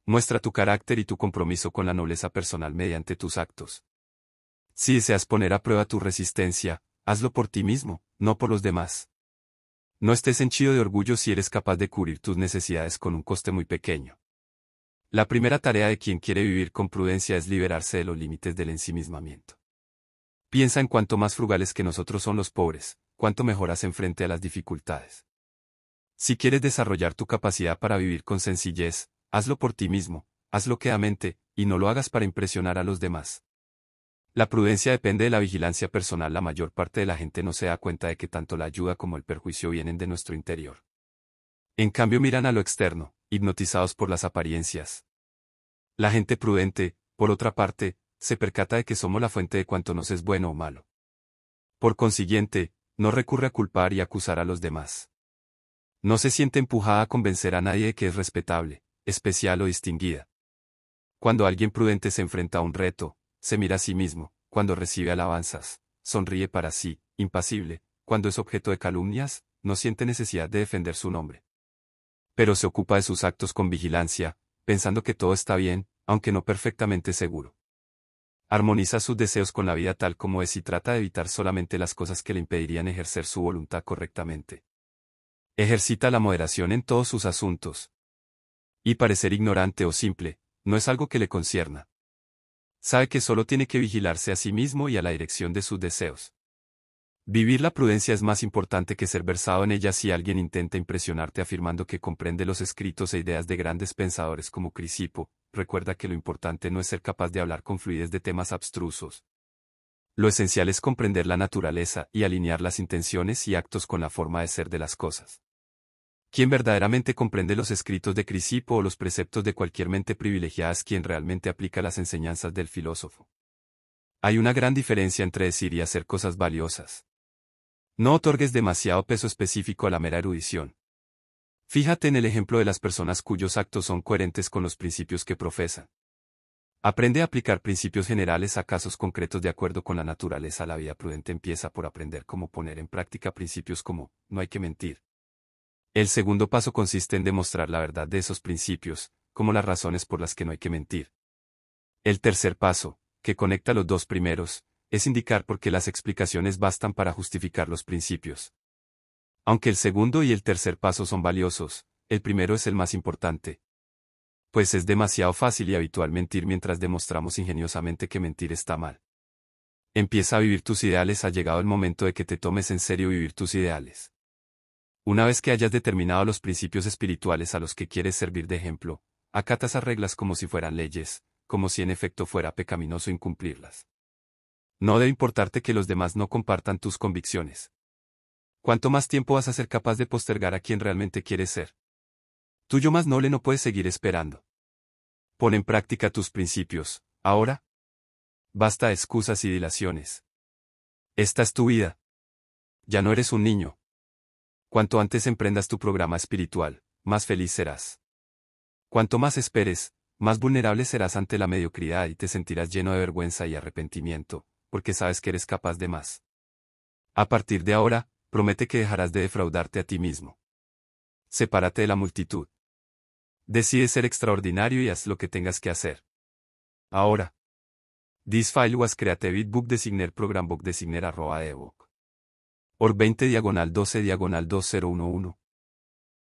A: Muestra tu carácter y tu compromiso con la nobleza personal mediante tus actos. Si deseas poner a prueba tu resistencia, hazlo por ti mismo, no por los demás. No estés henchido de orgullo si eres capaz de cubrir tus necesidades con un coste muy pequeño. La primera tarea de quien quiere vivir con prudencia es liberarse de los límites del ensimismamiento. Piensa en cuanto más frugales que nosotros son los pobres, cuánto mejor hacen frente a las dificultades. Si quieres desarrollar tu capacidad para vivir con sencillez, hazlo por ti mismo, hazlo quedamente, y no lo hagas para impresionar a los demás. La prudencia depende de la vigilancia personal. La mayor parte de la gente no se da cuenta de que tanto la ayuda como el perjuicio vienen de nuestro interior. En cambio miran a lo externo, hipnotizados por las apariencias. La gente prudente, por otra parte, se percata de que somos la fuente de cuanto nos es bueno o malo. Por consiguiente, no recurre a culpar y acusar a los demás. No se siente empujada a convencer a nadie de que es respetable, especial o distinguida. Cuando alguien prudente se enfrenta a un reto, se mira a sí mismo, cuando recibe alabanzas, sonríe para sí, impasible, cuando es objeto de calumnias, no siente necesidad de defender su nombre. Pero se ocupa de sus actos con vigilancia, pensando que todo está bien, aunque no perfectamente seguro. Armoniza sus deseos con la vida tal como es y trata de evitar solamente las cosas que le impedirían ejercer su voluntad correctamente. Ejercita la moderación en todos sus asuntos. Y parecer ignorante o simple, no es algo que le concierna, sabe que solo tiene que vigilarse a sí mismo y a la dirección de sus deseos. Vivir la prudencia es más importante que ser versado en ella si alguien intenta impresionarte afirmando que comprende los escritos e ideas de grandes pensadores como Crisipo, recuerda que lo importante no es ser capaz de hablar con fluidez de temas abstrusos. Lo esencial es comprender la naturaleza y alinear las intenciones y actos con la forma de ser de las cosas. Quien verdaderamente comprende los escritos de Crisipo o los preceptos de cualquier mente privilegiada es quien realmente aplica las enseñanzas del filósofo. Hay una gran diferencia entre decir y hacer cosas valiosas. No otorgues demasiado peso específico a la mera erudición. Fíjate en el ejemplo de las personas cuyos actos son coherentes con los principios que profesan. Aprende a aplicar principios generales a casos concretos de acuerdo con la naturaleza. La vida prudente empieza por aprender cómo poner en práctica principios como, no hay que mentir, el segundo paso consiste en demostrar la verdad de esos principios, como las razones por las que no hay que mentir. El tercer paso, que conecta los dos primeros, es indicar por qué las explicaciones bastan para justificar los principios. Aunque el segundo y el tercer paso son valiosos, el primero es el más importante. Pues es demasiado fácil y habitual mentir mientras demostramos ingeniosamente que mentir está mal. Empieza a vivir tus ideales, ha llegado el momento de que te tomes en serio vivir tus ideales. Una vez que hayas determinado los principios espirituales a los que quieres servir de ejemplo, acata esas reglas como si fueran leyes, como si en efecto fuera pecaminoso incumplirlas. No debe importarte que los demás no compartan tus convicciones. ¿Cuánto más tiempo vas a ser capaz de postergar a quien realmente quieres ser. Tuyo más noble no puedes seguir esperando. Pon en práctica tus principios, ahora. Basta excusas y dilaciones. Esta es tu vida. Ya no eres un niño. Cuanto antes emprendas tu programa espiritual, más feliz serás. Cuanto más esperes, más vulnerable serás ante la mediocridad y te sentirás lleno de vergüenza y arrepentimiento, porque sabes que eres capaz de más. A partir de ahora, promete que dejarás de defraudarte a ti mismo. Sepárate de la multitud. Decide ser extraordinario y haz lo que tengas que hacer. Ahora. This designer OR 20 diagonal 12 diagonal 2011.